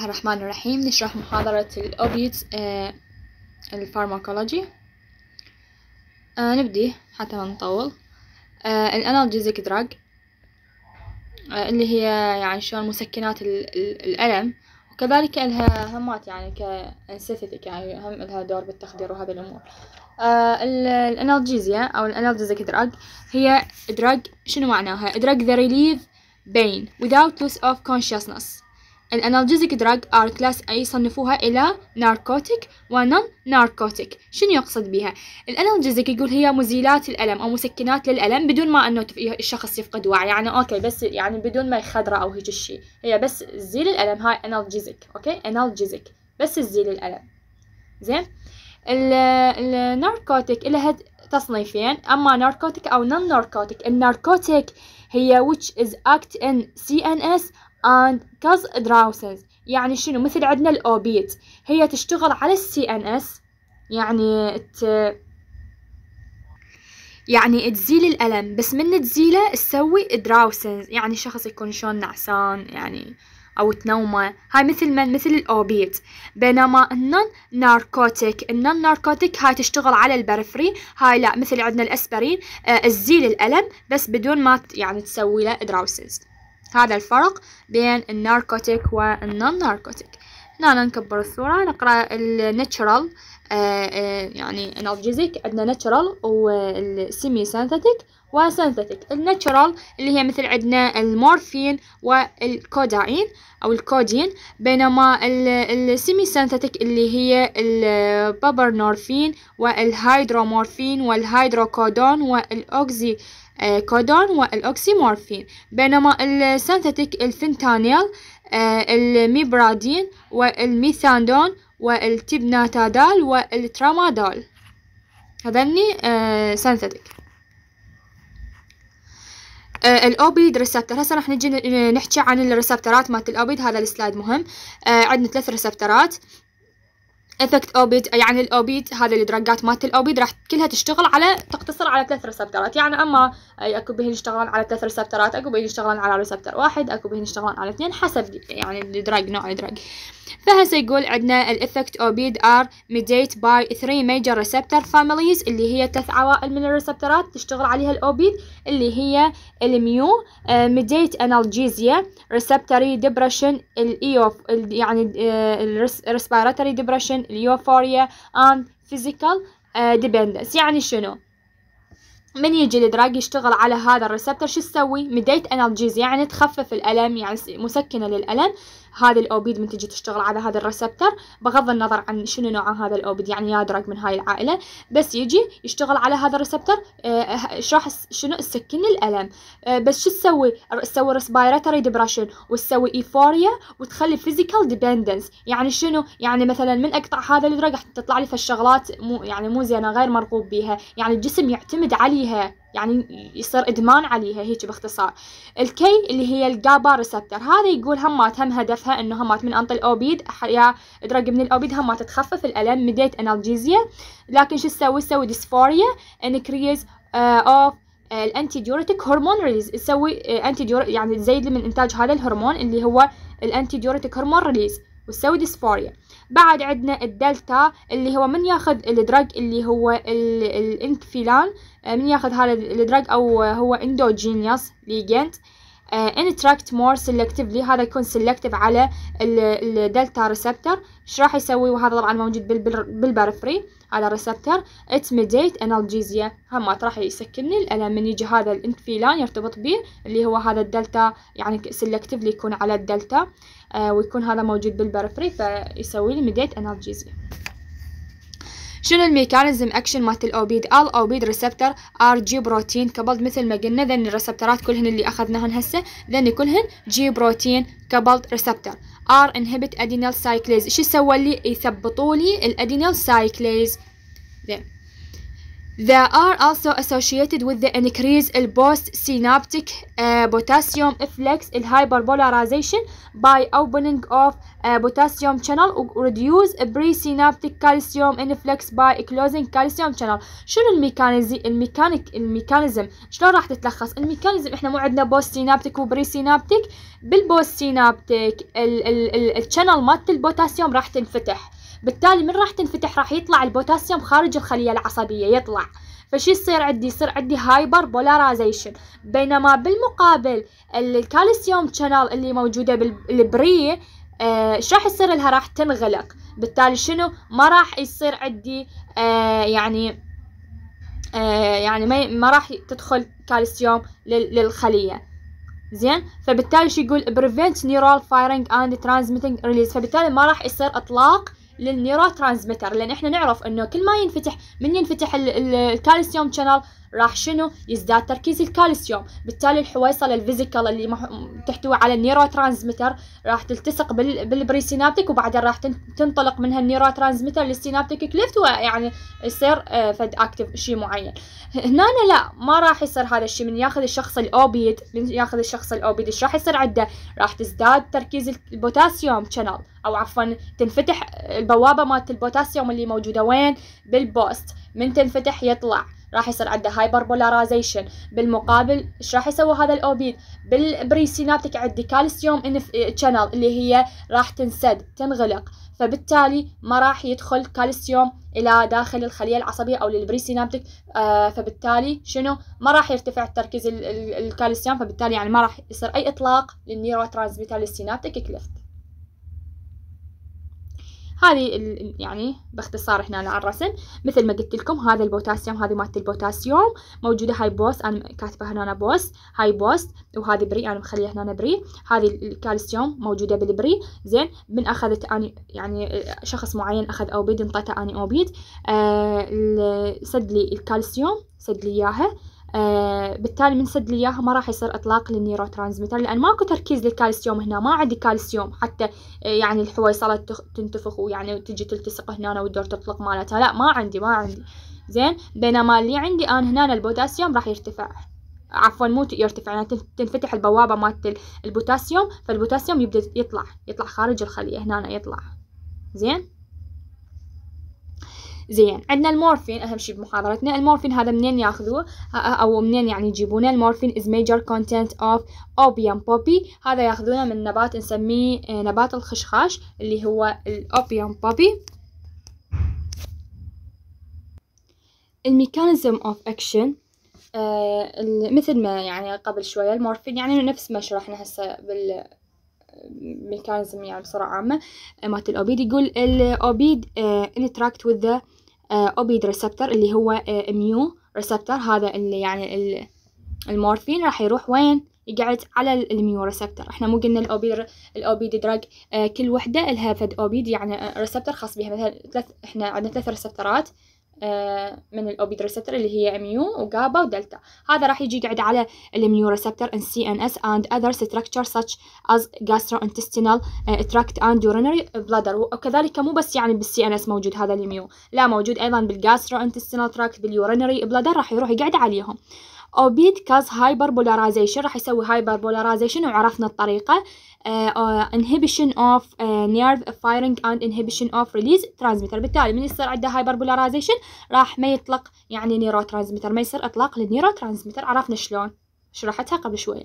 الله الرحمن الرحيم نشرح محاضرة الأوبيتس آه، الفارماكولوجي آه، نبدي حتى ما نطول آه، الأنالجيزيك دراج اللي هي يعني شلون مسكنات الألم وكذلك لها همات يعني كأنستيتيك يعني هم لها دور بالتخدير وهذه الأمور الأنالجيزيا أو الأنالجيزيك دراج هي دراج شنو معناها؟ دراج ذا ريليف بين without loss of consciousness الانالجيزيك دراج ار كلاس اي صنفوها الى ناركوتيك ونون ناركوتيك شنو يقصد بها الانالجيزيك يقول هي مزيلات الالم او مسكنات للالم بدون ما انه الشخص يفقد وعي يعني اوكي بس يعني بدون ما يخدره او هيك الشيء هي بس تزيل الالم هاي انالجيزيك اوكي انالجيزيك بس تزيل الالم زين الناركوتيك لها تصنيفين اما ناركوتيك او نون ناركوتيك الناركوتيك هي which is act in CNS and cause drowses يعني شنو مثل عندنا الأوبيت هي تشتغل على السي ان اس يعني ت... يعني تزيل الألم بس من تزيله تسوي دراوسز يعني شخص يكون شلون نعسان يعني أو تنومه هاي مثل من مثل الأوبيت بينما النون ناركوتيك النون ناركوتيك هاي تشتغل على البرفري هاي لا مثل عندنا الأسبرين آه، تزيل الألم بس بدون ما يعني تسوي له دراوسز هذا الفرق بين الناركوتيك والنون ناركوتيك هنا نكبر الصورة نقرأ الناتشرال آه، آه، يعني انالجيزيك عندنا ناتشرال والسيمي سينثيتيك وسينثيتيك الناتشرال اللي هي مثل عندنا المورفين والكوداين او الكودين بينما السيمي سينثيتيك اللي هي البابرنورفين والهيدرومورفين والهيدروكودون والاوكسي كودون والأوكسيمورفين بينما السنتاتيك الفنتانيل آه، الميبرادين والميثاندون والتبناتادال والترامادول هذني آه، سنتاتيك آه، الاوبيد ريسبتر هسه راح نجي نحكي عن الريسبترات مالت الاوبيد هذا السلايد مهم عندنا ثلاث ريسبترات افكت اوبيد يعني الاوبيد هذا الدرجات مالت الاوبيد راح كلها تشتغل على تقتصر على ثلاث ريسبترات يعني اما اكو بهن يشتغلون على ثلاث ريسبترات اكو بهن يشتغلون على ريسبتر واحد اكو بهن يشتغلون على اثنين حسب يعني الدرج نوع الدرج فهسه يقول عندنا الافكت اوبيد ار ميديت باي 3 ميجر ريسبتر فاميليز اللي هي تسع عوائل من الريسبترات تشتغل عليها الاوبيد اللي هي الميو ميديت انالجيزيا ريسبتري ديبرشن الايوف يعني آه، الريسبيراتوري ديبرشن اليوفوريا and physical dependence يعني شنو من يجي الدراج يشتغل على هذا الريسبتر شو تسوي مديت انالجيز يعني تخفف الالم يعني مسكنه للالم هذه الاوبيد من تجي تشتغل على هذا الريسبتر بغض النظر عن شنو نوع هذا الاوبيد يعني يا درج من هاي العائله بس يجي يشتغل على هذا الريسبتر ايش آه، راح شنو تسكن الالم آه، بس شو تسوي تسوي ريسبيراتوري ديبرشن وتسوي ايفوريا وتخلي فيزيكال ديبندنس يعني شنو يعني مثلا من اقطع هذا الدرج راح تطلع لي فالشغلات مو يعني مو زينه غير مرغوب بيها يعني الجسم يعتمد عليها يعني يصير ادمان عليها هيك باختصار الكي اللي هي الجابا ريسبتر هذا يقول همات هم هدفها انه همات من انطي الاوبيد يا درج من الاوبيد همات تخفف الالم مديت انالجيزيا لكن شو تسوي تسوي ديسفوريا انكريز اوف الانتي ديوريتك هرمون ريليز تسوي انتي آه، يعني تزيد من انتاج هذا الهرمون اللي هو الانتي ديوريتك هرمون ريليز وتسوي ديسفوريا بعد عندنا الدلتا اللي هو من ياخذ الدرج اللي هو الانكفيلان آه، من ياخذ هذا الدرج او هو اندوجينيوس ليجنت انتراكت مور سيلكتفلي هذا يكون سيلكتيف على الدلتا ريسبتر ايش راح يسوي وهذا طبعا موجود بالبرفري على ات اتميديت انالجيزيا هم راح يسكنني الالم من يجي هذا الانفيلان يرتبط به اللي هو هذا الدلتا يعني سيلكتفلي يكون على الدلتا آه ويكون هذا موجود بالبرفري فيسوي لي ميديت انالجيزيا شنو الميكانيزم اكشن مات الاوبيد ال اوبيد ريسبتر ار جي بروتين كبلد مثل ما قلنا ذن الريسبترات كلهن اللي اخذناهن هسه ذن كلهن جي بروتين كبلد ريسبتر ار انهبت ادينال سايكليز شو سوى لي يثبطوا لي الادينال سايكليز ذن They are also associated with the increase in postsynaptic uh, potassium efflux hyperpolarization by opening of uh, potassium channel reduce presynaptic calcium influx by closing calcium channel شنو الميكانيزم الميكانيك الميكانيزم شلون راح تتلخص الميكانيزم احنا مو عندنا ال ال بالبوستسينابتيك channel مالت البوتاسيوم راح تنفتح بالتالي من راح تنفتح راح يطلع البوتاسيوم خارج الخلية العصبية يطلع فش يصير عندي يصير عندي هايبر بولاريزيشن بينما بالمقابل الكالسيوم شانل اللي موجودة بالبري ايش آه، راح يصير لها راح تنغلق بالتالي شنو ما راح يصير عندي آه، يعني آه، يعني ما, ما راح تدخل كالسيوم للخليه زين فبالتالي شو يقول prevent neural firing and transmitting release فبالتالي ما راح يصير اطلاق للنيورو ترانزميتر لان احنا نعرف انه كل ما ينفتح من ينفتح الكالسيوم شانل راح شنو يزداد تركيز الكالسيوم بالتالي الحويصله الفيزيكال اللي مح... تحتوي على النيرو ترانسميتر راح تلتصق بال... بالبريسينابتيك وبعدين راح تنطلق منها النيرو ترانسميتر للسينابتيك كليفت ويعني يصير آه، فد اكتف شيء معين هنا لا ما راح يصير هذا الشيء من ياخذ الشخص الاوبيد من ياخذ الشخص الاوبيد ايش راح يصير عنده راح تزداد تركيز البوتاسيوم شانل او عفوا تنفتح آه، البوابه مالت البوتاسيوم اللي موجوده وين بالبوست من تنفتح يطلع راح يصير عنده هايبر بولاريزيشن بالمقابل ايش راح يسوي هذا الاوبيد بالبري سينابتك عندي كالسيوم انف شانل إيه، اللي هي راح تنسد تنغلق فبالتالي ما راح يدخل كالسيوم الى داخل الخليه العصبيه او للبري سينابتك آه فبالتالي شنو ما راح يرتفع تركيز الكالسيوم فبالتالي يعني ما راح يصير اي اطلاق للنيورو ترانسميتر للسينابتك كليفت هذه يعني باختصار هنا على الرسم مثل ما قلت لكم هذا البوتاسيوم هذه مالت البوتاسيوم موجوده هاي بوس انا كاتبه هنا بوس هاي بوس وهذه بري انا مخليها هنا بري هذه الكالسيوم موجوده بالبري زين من اخذت اني يعني شخص معين اخذ اوبيد انطته اني اوبيد آه سد لي الكالسيوم سد لي اياها آه بالتالي بنسد لي اياها ما راح يصير اطلاق للنيرو ترانزميتر لان ماكو تركيز للكالسيوم هنا ما عندي كالسيوم حتى آه يعني الحويصلات تنتفخ ويعني تجي تلتصق هنا والدور تطلق مالتها لا ما عندي ما عندي زين بينما اللي عندي انا هنا البوتاسيوم راح يرتفع عفوا مو يرتفع يعني تنفتح البوابه مالت البوتاسيوم فالبوتاسيوم يبدا يطلع يطلع خارج الخليه هنا يطلع زين زين عندنا المورفين اهم شيء بمحاضرتنا المورفين هذا منين ياخذوه او منين يعني يجيبونه المورفين از ميجر كونتنت اوف اوبيوم بوبي هذا ياخذونه من نبات نسميه آه، نبات الخشخاش اللي هو الاوبيوم بوبي الميكانيزم اوف اكشن مثل ما يعني قبل شوية المورفين يعني نفس ما شرحنا هسه بال ميكانيزم يعني بصورة عامة آه، مالت الأوبيد يقول الأوبيد انتراكت وذ أوبيد آه، ريسبتر اللي هو ميو آه، ريسبتر هذا اللي يعني المورفين راح يروح وين يقعد على الميو ريسبتر احنا مو قلنا الاوبيد الاوبيد دراج كل وحده لها فد اوبيد يعني ريسبتر آه، خاص بها مثلا ثلاث احنا عندنا ثلاث ريسبترات آه، من الاوبيد ريسبتور اللي هي ميو وجابا ودلتا هذا راح يجي يقعد على الميو ريسبتور ان سي ان اس اند اذر ستراكشر از جاسترو انتستينال تراكت اند يورينري بلادر وكذلك مو بس يعني بالسي ان اس موجود هذا الميو لا موجود ايضا بالجاسترو انتستينال تراكت باليورينري بلادر راح يروح يقعد عليهم اوبيد كاز هايبر بولاريزيشن راح يسوي هايبر بولاريزيشن وعرفنا الطريقه انهبيشن اوف نيرف فايرنج اند انهبيشن اوف ريليز ترانسميتر بالتالي من يصير عنده هايبر بولاريزيشن راح ما يطلق يعني نيرو ترانسميتر ما يصير اطلاق للنيرو ترانسميتر عرفنا شلون شرحتها قبل شوية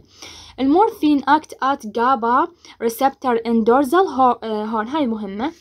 المورفين اكت ات جابا ريسبتر ان دورزال هون هاي مهمة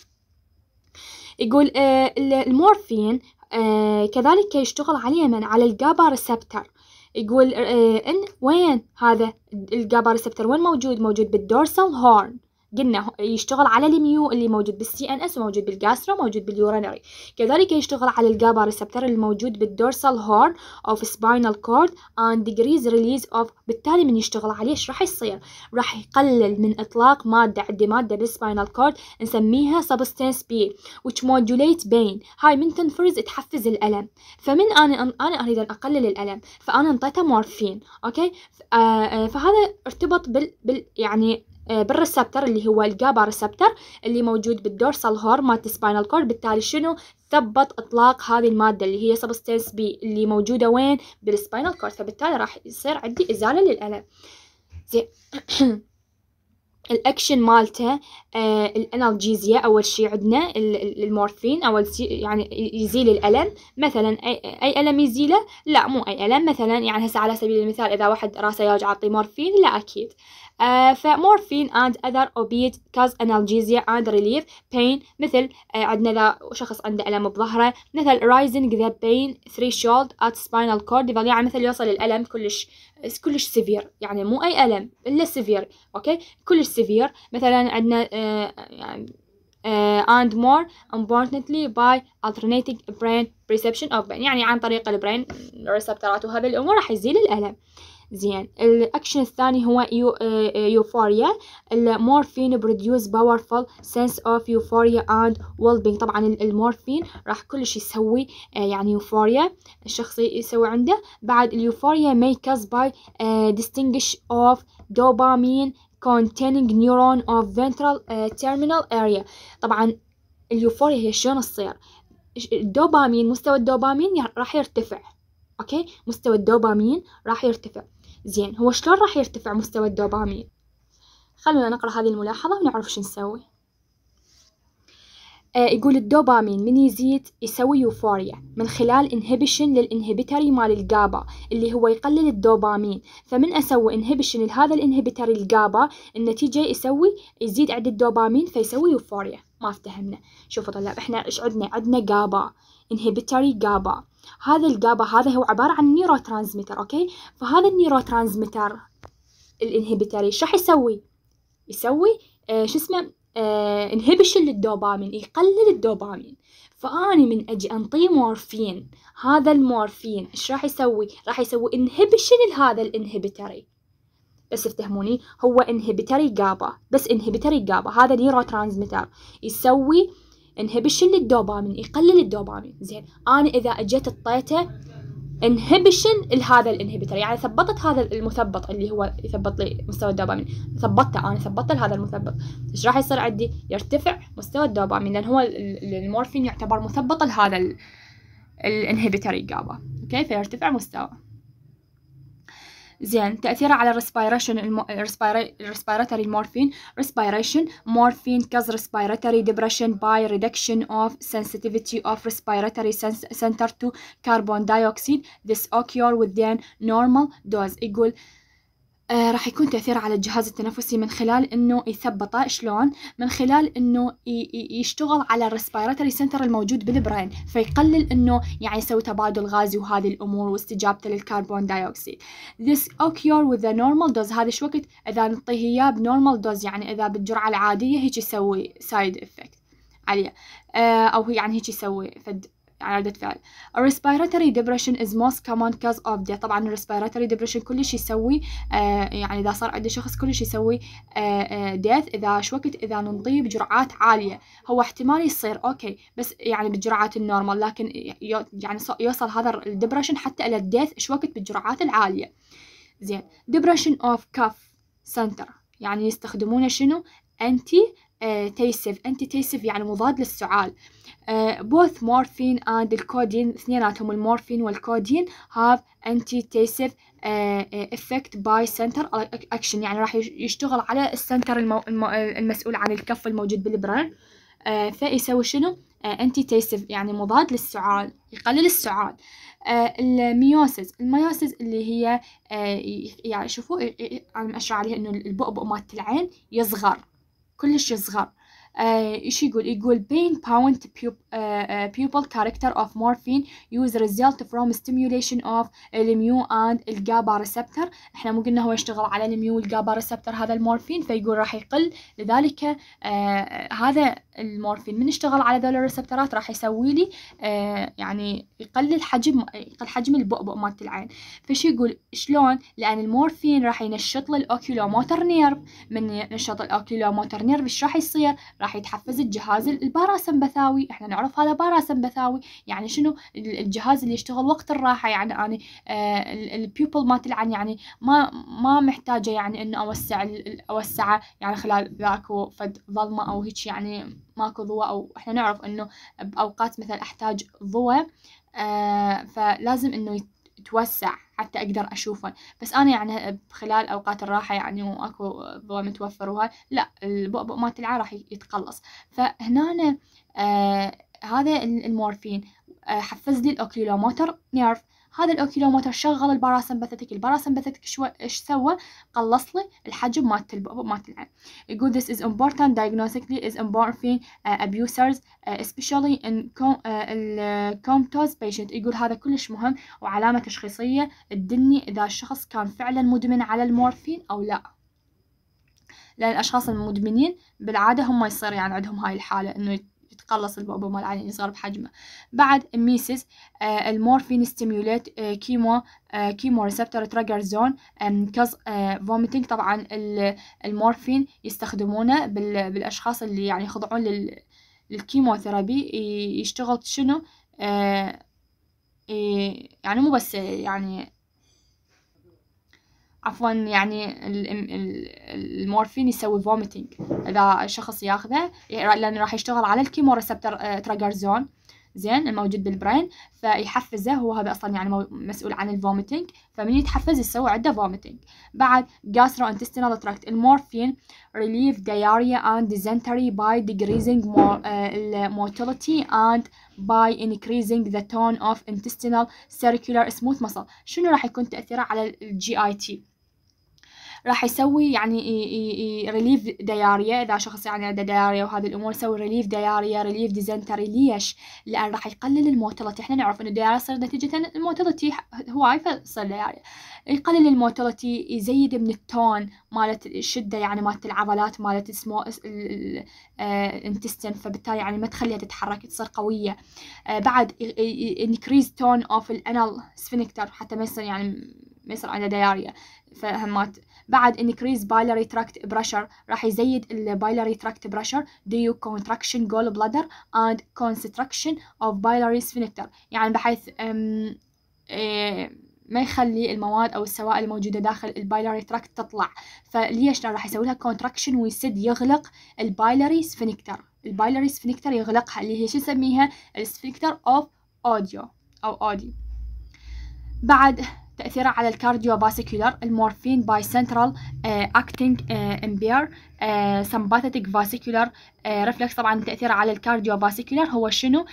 يقول آه، المورفين آه، كذلك يشتغل عليه من على الجابا ريسبتر يقول آه، ان وين هذا الجابا ريسبتور وين موجود موجود بالدورسال هورن قلنا يشتغل على الميو اللي موجود بالسي ان اس وموجود بالجاسترو وموجود باليورينري كذلك يشتغل على الجابا ريسبتر الموجود بالدورسال هورن اوف سباينال كورد اند ديجريز ريليز اوف بالتالي من يشتغل عليه ايش راح يصير راح يقلل من اطلاق ماده عندي ماده بالسباينال كورد نسميها سبستنس بي which modulate بين هاي من تنفرز تحفز الالم فمن انا انا اريد ان اقلل الالم فانا انطيته مورفين اوكي آه، آه، فهذا ارتبط بال, بال يعني آه، بالريسبتر اللي هو الجابا ريسبتر اللي موجود بالدورسال هور مالت سباينال كورد بالتالي شنو ثبت اطلاق هذه الماده اللي هي سبستنس بي اللي موجوده وين بالسباينال كورد فبالتالي راح يصير عندي ازاله للالم زين الاكشن مالته آه، الانالجيزيا اول شيء عندنا المورفين اول شيء يعني يزيل الالم مثلا اي, أي الم يزيله لا مو اي الم مثلا يعني هسه على سبيل المثال اذا واحد راسه يوجع اعطيه مورفين لا اكيد آه، فمورفين اند اذر اوبيد كاز انالجيزيا اند ريليف بين مثل آه، عندنا اذا شخص عنده الم بظهره مثل rising the pain threshold at spinal كورد يعني مثل يوصل الالم كلش كلش سيفير يعني مو اي الم الا سيفير اوكي كلش سيفير مثلا عندنا آه، يعني اند مور امبورتنتلي importantly by alternating brain perception of pain يعني عن طريق البرين ريسبترات وهذه الامور راح يزيل الالم زين الاكشن الثاني هو يو آه، يوفوريا المورفين بروديوس باورفل سنس اوف يوفوريا اند ويلبينج طبعا المورفين راح كلش يسوي آه، يعني يوفوريا الشخص يسوي عنده بعد اليوفوريا ميكس باي ديستينجش اوف دوبامين containing neuron of ventral آه، terminal area طبعا اليوفوريا هي شلون تصير الدوبامين مستوى الدوبامين راح يرتفع اوكي مستوى الدوبامين راح يرتفع زين هو شلون راح يرتفع مستوى الدوبامين خلونا نقرأ هذه الملاحظة ونعرف شو نسوي آه يقول الدوبامين من يزيد يسوي يوفوريا من خلال انهبيشن للانهبيتري مال الجابا اللي هو يقلل الدوبامين فمن اسوي انهبيشن لهذا الانهبيتري الجابا النتيجه يسوي يزيد عدد الدوبامين فيسوي يوفوريا ما افتهمنا شوفوا طلاب احنا ايش عندنا عندنا جابا انهبيتري جابا هذا الجابا هذا هو عبارة عن نيرو ترانزميتر أوكي فهذا النيرو ترانزميتر الانهبيتري ايش راح يسوي يسوي آه شو اسمه آه انهبشن للدوبامين يقلل الدوبامين فاني من اجي انطيه مورفين هذا المورفين ايش راح يسوي راح يسوي انهبيشن لهذا الانهبيتري بس افتهموني هو انهبيتري جابا بس انهبيتري جابا هذا نيرو ترانزميتر يسوي انهبشن للدوبامين يقلل الدوبامين زين انا اذا اجيت اطيته انهبشن لهذا الانهبيتر يعني ثبطت هذا المثبط اللي هو يثبط لي مستوى الدوبامين ثبطته انا ثبطت لهذا المثبط ايش راح يصير عندي يرتفع مستوى الدوبامين لان هو المورفين يعتبر مثبط لهذا الانهبيتر جابا اوكي فيرتفع مستواه زين تأثيرها على الريسبيريشن الريسبيراتوري المورفين ريسبيريشن مورفين كاز ريسبيراتوري ديبريشن باي ريدكشن اوف sensitivity of respiratory center to carbon dioxide this occur within normal dose يقول آه، راح يكون تأثير على الجهاز التنفسي من خلال انه يثبطه شلون؟ من خلال انه يشتغل على الريسبيراتوري سنتر الموجود بالبرين، فيقلل انه يعني يسوي تبادل غازي وهذه الامور واستجابته للكربون دايوكسيد. This occur with the normal dose هذا شو وقت اذا نعطيه اياه بنورمال دوز يعني اذا بالجرعة العادية هيك يسوي سايد افكت عليه آه، او يعني هيك يسوي فد عن ردة فعل A respiratory depression is most common cause of death طبعا respiratory depression كل كلش يسوي آه يعني إذا صار عند شخص كل كلش يسوي آه, آه، death إذا شوكت إذا ننطيه بجرعات عالية هو احتمال يصير أوكي بس يعني بالجرعات النورمال لكن يعني يوصل هذا الدبرشن حتى إلى الديث شوكت بالجرعات العالية زين depression of cough center يعني يستخدمونه شنو أنتي تيسف أنتي تيسف يعني مضاد للسعال آه، both morphine and الكودين اثنيناتهم المورفين والكودين have antitassive آه، آه، effect by center action يعني راح يشتغل على السنتر المو... المسؤول عن الكف الموجود بالبرن فيسوي شنو انتيتيسيف يعني مضاد للسعال يقلل السعال الميوسيس الميوسيس اللي هي يعني شوفوا انا اشرح عليها انه البؤبؤ مالت العين يصغر كلش يصغر آه، ايش يقول يقول بين pound pupil كاركتر اوف مورفين يوز ريزلت فروم ستيميوليشن اوف الميو اند الجابا ريسبتر احنا مو قلنا هو يشتغل على الميو والجابا ريسبتر هذا المورفين فيقول راح يقل لذلك آه، هذا المورفين من اشتغل على دول الريسبترات راح يسوي لي آه يعني يقلل حجم يقلل حجم البؤبؤ مالت العين فشي يقول شلون لان المورفين راح ينشط لي الاوكيولوموتر نيرف من الاوكيولو الاوكيولوموتر نيرف ايش راح يصير راح يتحفز الجهاز الباراسمبثاوي احنا نعرف هذا باراسمبثاوي يعني شنو الجهاز اللي يشتغل وقت الراحه يعني انا آه البيوبل مالت العين يعني ما ما محتاجه يعني انه اوسع اوسعه يعني خلال ذاك فد ظلمه او هيك يعني ماكو ضوء أو إحنا نعرف إنه بأوقات مثلا أحتاج ضوء آه فلازم إنه يتوسع حتى أقدر أشوفه بس أنا يعني خلال أوقات الراحة يعني وأكو ضوء متوفر وهاي لا البؤبؤ مالت العاء راح يتقلص فهنا آه هذا المورفين آه، حفز لي الاوكيلوموتر نيرف هذا الاوكيلومتر شغل الباراسمبثتك الباراسمبثتك شو ايش سوى قلص لي الحجم مالت الب... مالت العين يقول this is important diagnostically is important uh, abusers uh, especially in uh, comatose patient يقول هذا كلش مهم وعلامة تشخيصية تدلني إذا الشخص كان فعلا مدمن على المورفين أو لا لأن الأشخاص المدمنين بالعادة هم يصير يعني عندهم هاي الحالة إنه يتقلص البؤبؤ مال العين يصغر بحجمه بعد ميسيس آه، المورفين ستيموليت آه، كيمو آه، كيمو ريسبتور تريجر زون كاز فوميتنج طبعا المورفين يستخدمونه بالاشخاص اللي يعني يخضعون للكيموثيرابي يشتغل شنو إيه، يعني مو بس يعني عفوا يعني المورفين يسوي فوميتنج اذا الشخص ياخذه لانه راح يشتغل على الكيمو ريسبتر آه، تراجر زون زين الموجود بالبرين فيحفزه هو هذا اصلا يعني مسؤول عن الفوميتنج فمن يتحفز يسوي عنده فوميتنج بعد جاسترو انتستينال تراكت المورفين ريليف دياريا اند ديزنتري باي ديكريزنج الموتيلتي اند باي انكريزنج ذا تون اوف انتستينال circular سموث مسل شنو راح يكون تاثيره على الجي اي تي راح يسوي يعني ريليف دياريا اذا شخص يعني عنده دياريا وهذه الامور يسوي ريليف دياريا ريليف ديزنتري ليش؟ لان راح يقلل الموتلتي احنا نعرف ان الدياريا تصير نتيجه الموتلتي هواي فتصير دياريا يقلل الموتلتي يزيد من التون مالت الشده يعني مالت العضلات مالت السمو الانتستن آه، فبالتالي يعني ما تخليها تتحرك تصير قويه آه، بعد انكريز تون اوف الانال سفنكتر حتى ما يصير يعني ما يصير عنده دياريا فهمات بعد increase biliary tract pressure راح يزيد البايلاري tract pressure due contraction gallbladder and constriction of biliary sphincter يعني بحيث إيه، ما يخلي المواد او السوائل الموجوده داخل البايلاري تراكت تطلع فليش راح يسوي لها كونتراكشن ويسد يغلق البايلاري سفنكتر البايلاري سفنكتر يغلقها اللي هي شو نسميها السفنكتر اوف اوديو او اودي بعد تأثيره على الكارديو باسكيولار المورفين باي سنترال اكتنج امبير سمباثيتك فاسكيولار ريفلكس طبعا تأثيره على الكارديو باسكيولار هو شنو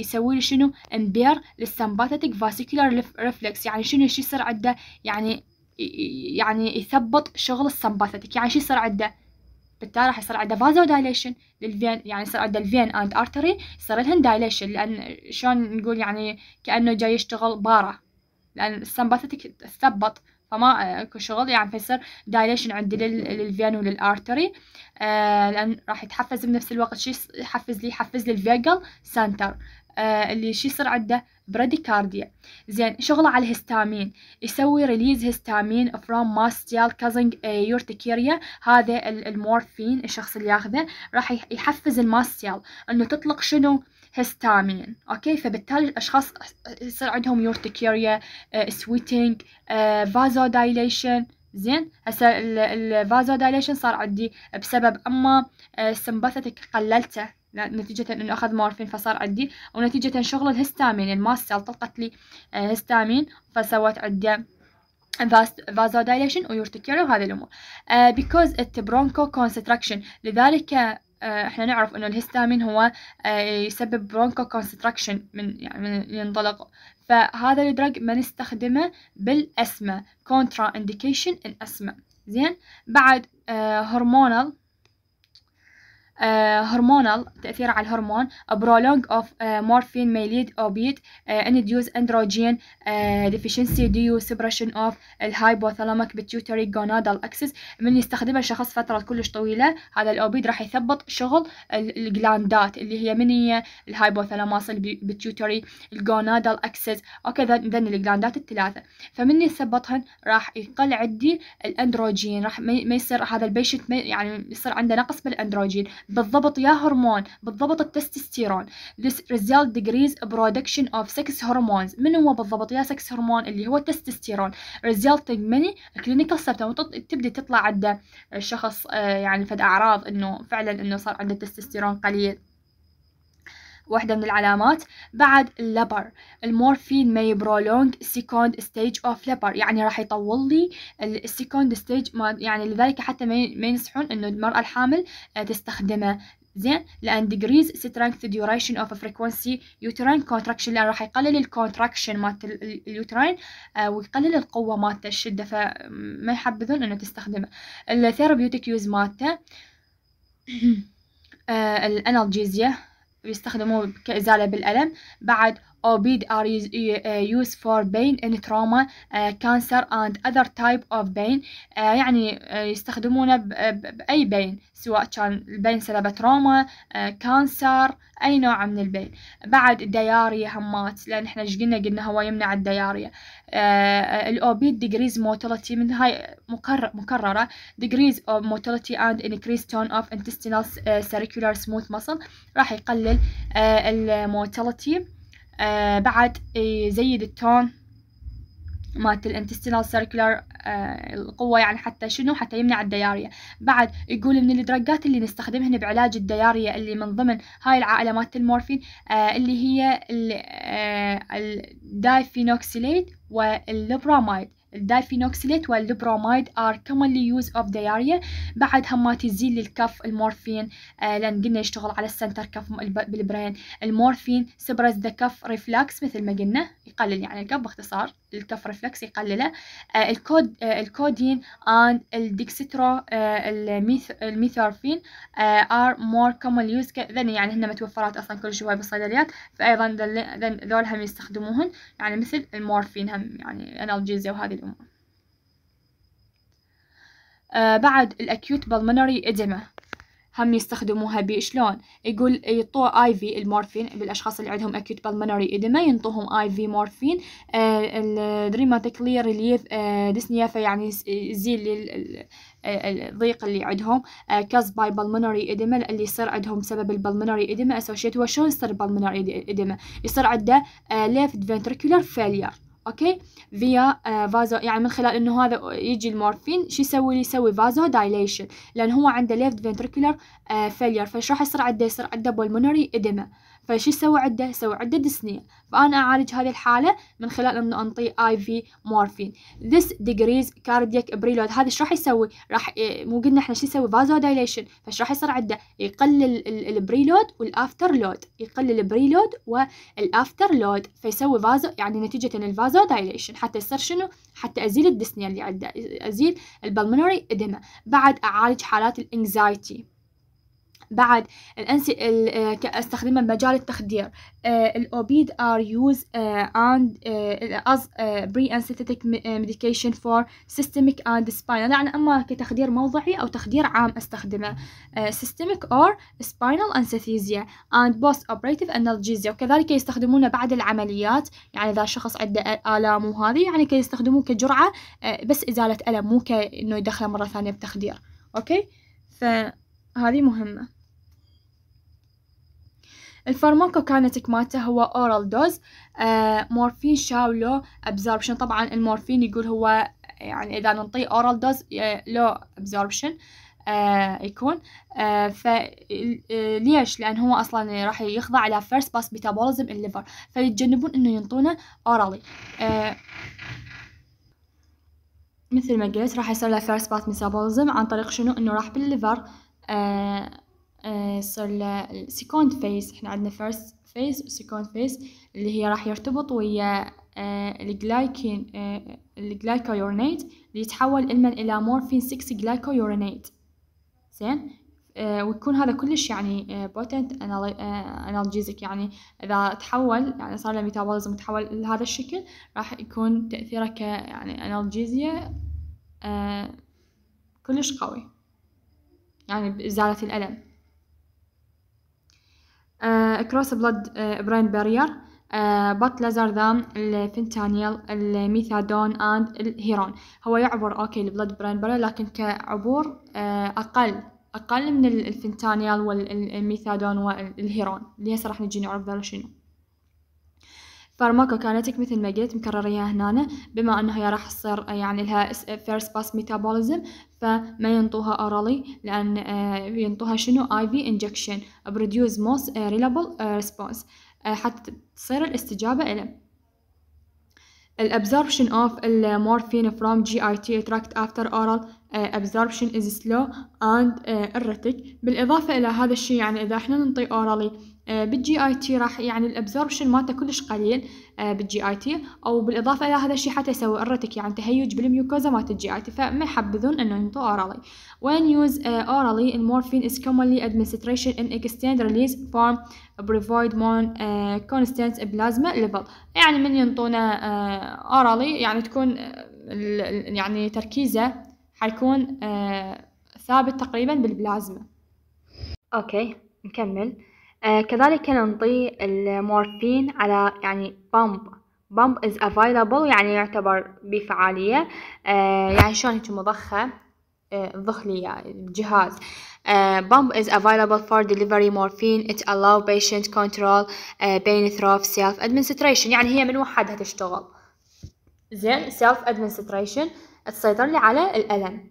يسوي لي شنو امبير للسمباثيتك فاسكيولار ريفلكس يعني شنو شو يصير عنده يعني يعني يثبط شغل السمباثيتك يعني شو يصير عنده بالتالي راح يصير عنده فازو دايليشن للفين يعني يصير عنده الفين اند ارتري يصير لهن دايليشن لان شلون نقول يعني كانه جاي يشتغل باره لأن السمباثيتك تثبط فما آه، اكو شغل يعني فيصير دايليشن عندي للفين وللارتري آه لان راح يتحفز بنفس الوقت شي يحفز لي يحفز لي الفيجل سنتر آه اللي شي يصير عنده بريديكارديا زين شغله على الهستامين يسوي ريليز هستامين فروم ماستيال كازنج يورتيكيريا هذا المورفين الشخص اللي ياخذه راح يحفز الماستيال انه تطلق شنو هيستامين اوكي فبالتالي الاشخاص يصير عندهم يورتيكيريا سويتنج فازو دايليشن زين هسه الفازو دايليشن صار عندي بسبب اما السمباثيتك آه، قللته نتيجة انه اخذ مورفين فصار عندي ونتيجة شغل الهستامين الماس سيل طلقت لي آه، هستامين فسوت عندي فازو دايليشن ويورتيكيريا وهذه الامور بيكوز ات برونكو كونستراكشن لذلك آه، احنا نعرف انه الهستامين هو آه، يسبب برونكو كونستراكشن من يعني من ينطلق فهذا الدرج ما نستخدمه بالاسما كونترا انديكيشن الاسما زين بعد هرمونال آه، آه، هرمونال تأثير على الهرمون prolong of آه، morphine may lead obese اندروجين androgen آه، deficiency due suppression of بتيوتري pituitary gonadal axis من يستخدمها الشخص فترة كلش طويلة هذا الأوبيد راح يثبط شغل الجلاندات اللي هي من هي الهايبوثلاماس البيتيوتري الجونادال أكسس اوكي ذن الجلاندات الثلاثة فمن يثبطهن راح يقل عندي الأندروجين راح ما يصير هذا البيشنت يعني يصير عنده نقص بالأندروجين بالضبط يا هرمون بالضبط التستوستيرون this result decrease production of sex hormones من هو بالضبط يا سكس هرمون اللي هو التستوستيرون resulting many clinical symptoms تبدي تطلع عنده الشخص آه، يعني فد أعراض إنه فعلا إنه صار عنده تستوستيرون قليل واحدة من العلامات بعد اللبر المورفين may prolong سيكوند ستيج اوف لبر يعني راح يطول لي السيكوند ستيج يعني لذلك حتى ما ينصحون انه المرأة الحامل آه، تستخدمه زين لان ديجريز سترينث ديوريشن اوف فريكونسي يوترين كونتراكشن لان راح يقلل الكونتراكشن مالت اليوترين ويقلل القوه مالته الشده فما يحبذون انه تستخدمه الثيرابيوتيك يوز مالته الانالجيزيا ويستخدموه كإزالة بالألم بعد or are uh, uh, used for pain and trauma uh, cancer and other type of pain يعني يستخدمونه بأي بين سواء كان البين سبب تروما كانسر أي نوع من البين بعد الدياريا همات لأن احنا ايش قلنا قلنا هو يمنع الدياريا. الأوبيد degrees mortality من هاي مكرر مكررة degrees of mortality and increased tone of intestinal circular smooth muscle راح يقلل الموتاليتي آه، بعد يزيد إيه، التون مالت الانتستينال سيركلر آه، القوة يعني حتى شنو حتى يمنع الديارية بعد يقول من الدرجات اللي نستخدمهن بعلاج الديارية اللي من ضمن هاي العائلة مالت المورفين آه اللي هي الدايفينوكسيليت آه، واللوبراميد الدايفينوكسيليت والبرومايد are commonly used of diarrhea بعد همات يزيل للكف المورفين آه لان قلنا يشتغل على السنتر كف بالبرين المورفين سبرز ذا كف ريفلكس مثل ما قلنا يقلل يعني الكف باختصار الكف ريفلكس يقلله آه الكود آه الكودين and الديكسترو آه، الميثورفين آه، are more commonly used ذن يعني هن متوفرات اصلا كل شوي بالصيدليات فايضا ذول هم يستخدموهن يعني مثل المورفين هم يعني انالجيزيا وهذه الأمة آه بعد الأكيوت بالمنري إدمة هم يستخدموها بشلون يقول يعطوا اي في المورفين بالاشخاص اللي عندهم اكيوت بالمنري ادما ينطوهم اي في مورفين الدريماتيكلي ريليف ديسنيافا يعني يزيل الضيق آه، آه، اللي عندهم كاز باي بالمنري ادما اللي يصير عندهم بسبب البالمنري ادما اسوشيت شلون يصير بالمنري ادما يصير عنده ليفت فنتركولار فيلير اوكي فيا آه، فازو يعني من خلال انه هذا يجي المورفين شو يسوي لي يسوي فازو دايليشن لان هو عنده ليفت فينتريكولر فيلير فايش راح يصير عنده يصير عنده بولمونري ادما فشو سوى عنده سوى عنده ديسنيا فأنا أعالج هذه الحالة من خلال إنه أنطي آي في مورفين this ديجريز cardiac preload هذا ايش راح يسوي راح مو قلنا احنا شو يسوي فازو دايليشن فايش راح يصير عنده يقلل البريلود والافتر لود يقلل البريلود والافتر لود فيسوي فازو يعني نتيجة الفازو دايليشن حتى يصير شنو حتى أزيل الدسنيه اللي عنده أزيل البلمونري إدما بعد أعالج حالات الانكزايتي بعد الأنسي آه، استخدمها بمجال التخدير آه، الأوبيد are used آه، and as pre and synthetic medication for systemic and spinal يعني أما كتخدير موضعي أو تخدير عام استخدمه systemic or spinal anesthesia and post operative analgesia وكذلك يستخدمونه بعد العمليات يعني إذا شخص عنده آلام وهذه يعني كيستخدموه كجرعة بس إزالة ألم مو كإنه يدخله مرة ثانية بتخدير أوكي فهذه مهمة كانتك مالته هو اورال دوز آه مورفين شاولو ابزوربشن طبعا المورفين يقول هو يعني اذا نعطي اورال دوز لو ابزوربشن آه يكون آه فليش لان هو اصلا راح يخضع على فيرست باس ميتابوليزم الليفر فيتجنبون انه ينطونه اورالي آه مثل ما قلت راح يصير له فيرست باس ميتابوليزم عن طريق شنو انه راح بالليفر آه صار له second phase احنا عندنا first phase و second phase اللي هي راح يرتبط ويا الجلايكين آه، الجلايكويورنيت آه، اللي يتحول علما الى مورفين 6 جلايكويورنيت زين آه، ويكون هذا كلش يعني بوتنت انالجيزك يعني اذا تحول يعني صار له ميتابوليزم تحول لهذا الشكل راح يكون تاثيره ك يعني انالجيزيا كلش قوي يعني بازاله الالم كروس بلاد براين بارير بط لازر ذام الفنتانيل الميثادون اند الهيرون هو يعبر اوكي البلاد براين بارير لكن كعبور آه، اقل اقل من الفنتانيل والميثادون والهيرون اللي هسه راح نجي نعرف ذا شنو فارماكو كانتك مثل ما قلت مكرريها هنا بما انها هي راح تصير آه، يعني لها فيرست باس ميتابوليزم فما ينطوها اورالي لان آه، ينطوها شنو اي في انجكشن بروديوز موست ريلابل ريسبونس حتى تصير الاستجابه له الابزوربشن of المورفين from GIT تراكت after oral آه، absorption is slow and erratic بالإضافة إلى هذا الشيء يعني إذا إحنا ننطي اورالي آه، بالجي اي تي راح يعني الابزوربشن مالته كلش قليل آه، بالجي اي تي او بالاضافه الى هذا الشيء حتى يسوي الرتك يعني تهيج بالميوكوزا مالت الجي اي تي فما يحبذون انه ينطوا اورالي when used اورالي آه، orally المورفين is commonly administration in اكستند release form provide more uh, constant plasma level يعني من ينطونا اورالي يعني تكون يعني تركيزه حيكون ثابت تقريبا بالبلازما اوكي نكمل آه، كذلك ننطي المورفين على يعني بامب بامب is available يعني يعتبر بفعالية آه، يعني شلون هيك مضخة آه، ضخلية جهاز بامب is available for delivery morphine. It allow patient control uh, pain through self administration. يعني هي من وحدها تشتغل. زين self administration تسيطر لي على الألم.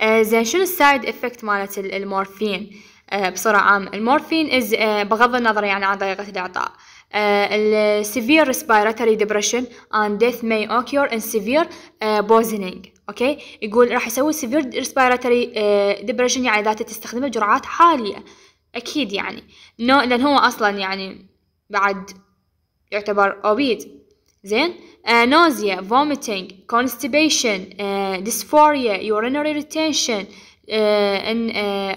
Uh, زين شنو السايد افكت مالت المورفين؟ بسرعة آه، المورفين از آه، بغض النظر يعني عن طريقة الإعطاء السيفير ريسبيراتوري ديبرشن and death may occur in severe آه، poisoning اوكي يقول راح يسوي سيفير ريسبيراتوري ديبرشن يعني اذا تستخدمه بجرعات عالية اكيد يعني نو لان هو اصلا يعني بعد يعتبر اوبيد زين نوزيا فوميتينج كونستيبيشن ديسفوريا يورينري ريتينشن آه، ان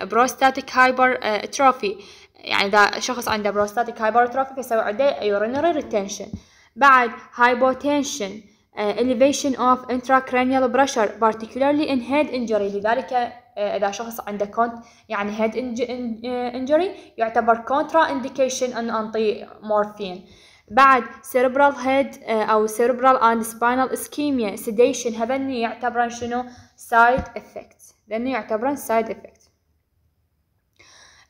بروستاتيك هايبر تروفي يعني اذا شخص عنده بروستاتيك هايبر تروفي فيسوي عنده يورينري ريتنشن بعد هايبوتنشن آه، elevation of intracranial pressure particularly in head injury لذلك آه، اذا شخص عنده كونت يعني هيد انجري يعتبر كونترا انديكيشن ان انطي مورفين بعد سيربرال هيد او سيربرال اند سباينال اسكيميا سيديشن هذني يعتبر شنو سايد افكتس لأنه يعتبرن سايد إفكت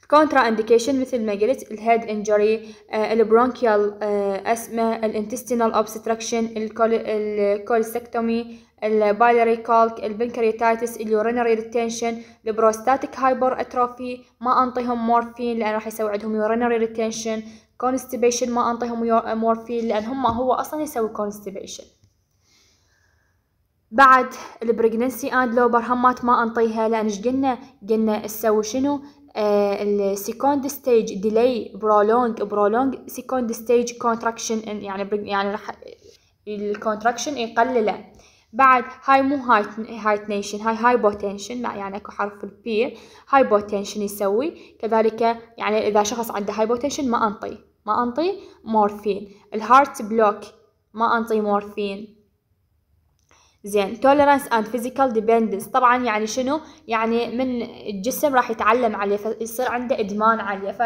كونترا انديكيشن مثل ما قلت الهيد انجري آه، البرونكيال اسما الانتستينال اوبستراكشن الكولسكتومي البايلري كالك البنكرياتايتس اليورينري ريتينشن البروستاتيك هايبر اتروفي ما انطيهم مورفين لان راح يسوي عندهم يورينري ريتينشن كونستيبيشن ما انطيهم مورفين لان هم هو اصلا يسوي كونستيبيشن بعد البريجنسي اند لوبر همات ما انطيها لان ايش قلنا قلنا تسوي شنو آه السكوند ستيج ديلي برولونج برولونج سكوند ستيج كونتراكشن يعني يعني راح الكونتراكشن يقلله بعد هاي مو هاي هاي تنشن هاي هاي بوتنشن يعني اكو حرف البي هاي بوتنشن يسوي كذلك يعني اذا شخص عنده هاي بوتنشن ما انطي ما انطي مورفين الهارت بلوك ما انطي مورفين زين تولرانس اند فيزيكال ديبندنس طبعا يعني شنو يعني من الجسم راح يتعلم عليه فيصير عنده ادمان عليه ف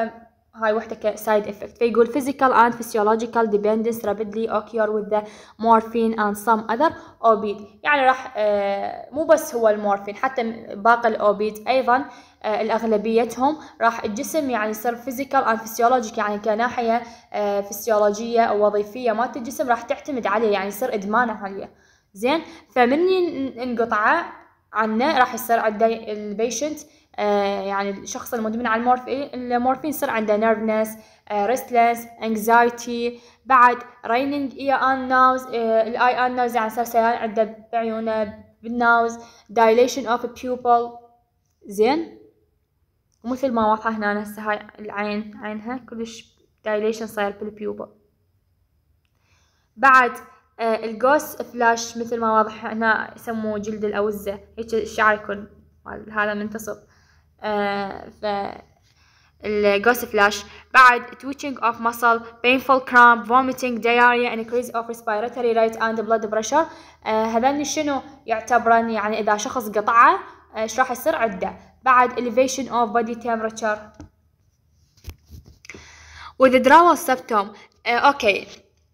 هاي وحده كسايد افكت فيقول physical and physiological dependence rapidly occur with the morphine and some other اوبيد يعني راح آه مو بس هو المورفين حتى باقي الاوبيد ايضا آه، الاغلبيتهم راح الجسم يعني يصير physical and physiological يعني كناحيه آه فسيولوجيه او وظيفيه مالت الجسم راح تعتمد عليه يعني يصير ادمان عليه زين فمني انقطع عنا راح يصير عند البيشنت آه، يعني الشخص المدمن على المورفين إيه، المورفين يصير عنده نيرفنس ريستلس انكزايتي بعد رينينج اي ان ناوز الاي ان ناوز يعني صار سيان عنده بعيونه بالناوز دايليشن اوف بيوبل زين ومثل ما واضحه هنا هسه هاي العين عينها كلش دايليشن صاير بالبيوبل بعد القوس فلاش مثل ما واضح هنا يسموه جلد الأوزة هيك الشعر يكون هذا منتصف ف الجوس فلاش بعد twitching of muscle painful cramp vomiting diarrhea increase of respiratory rate and blood pressure هذان شنو يعتبرن يعني اذا شخص قطعه ايش راح يصير عنده بعد elevation of body temperature with the withdrawal symptom اوكي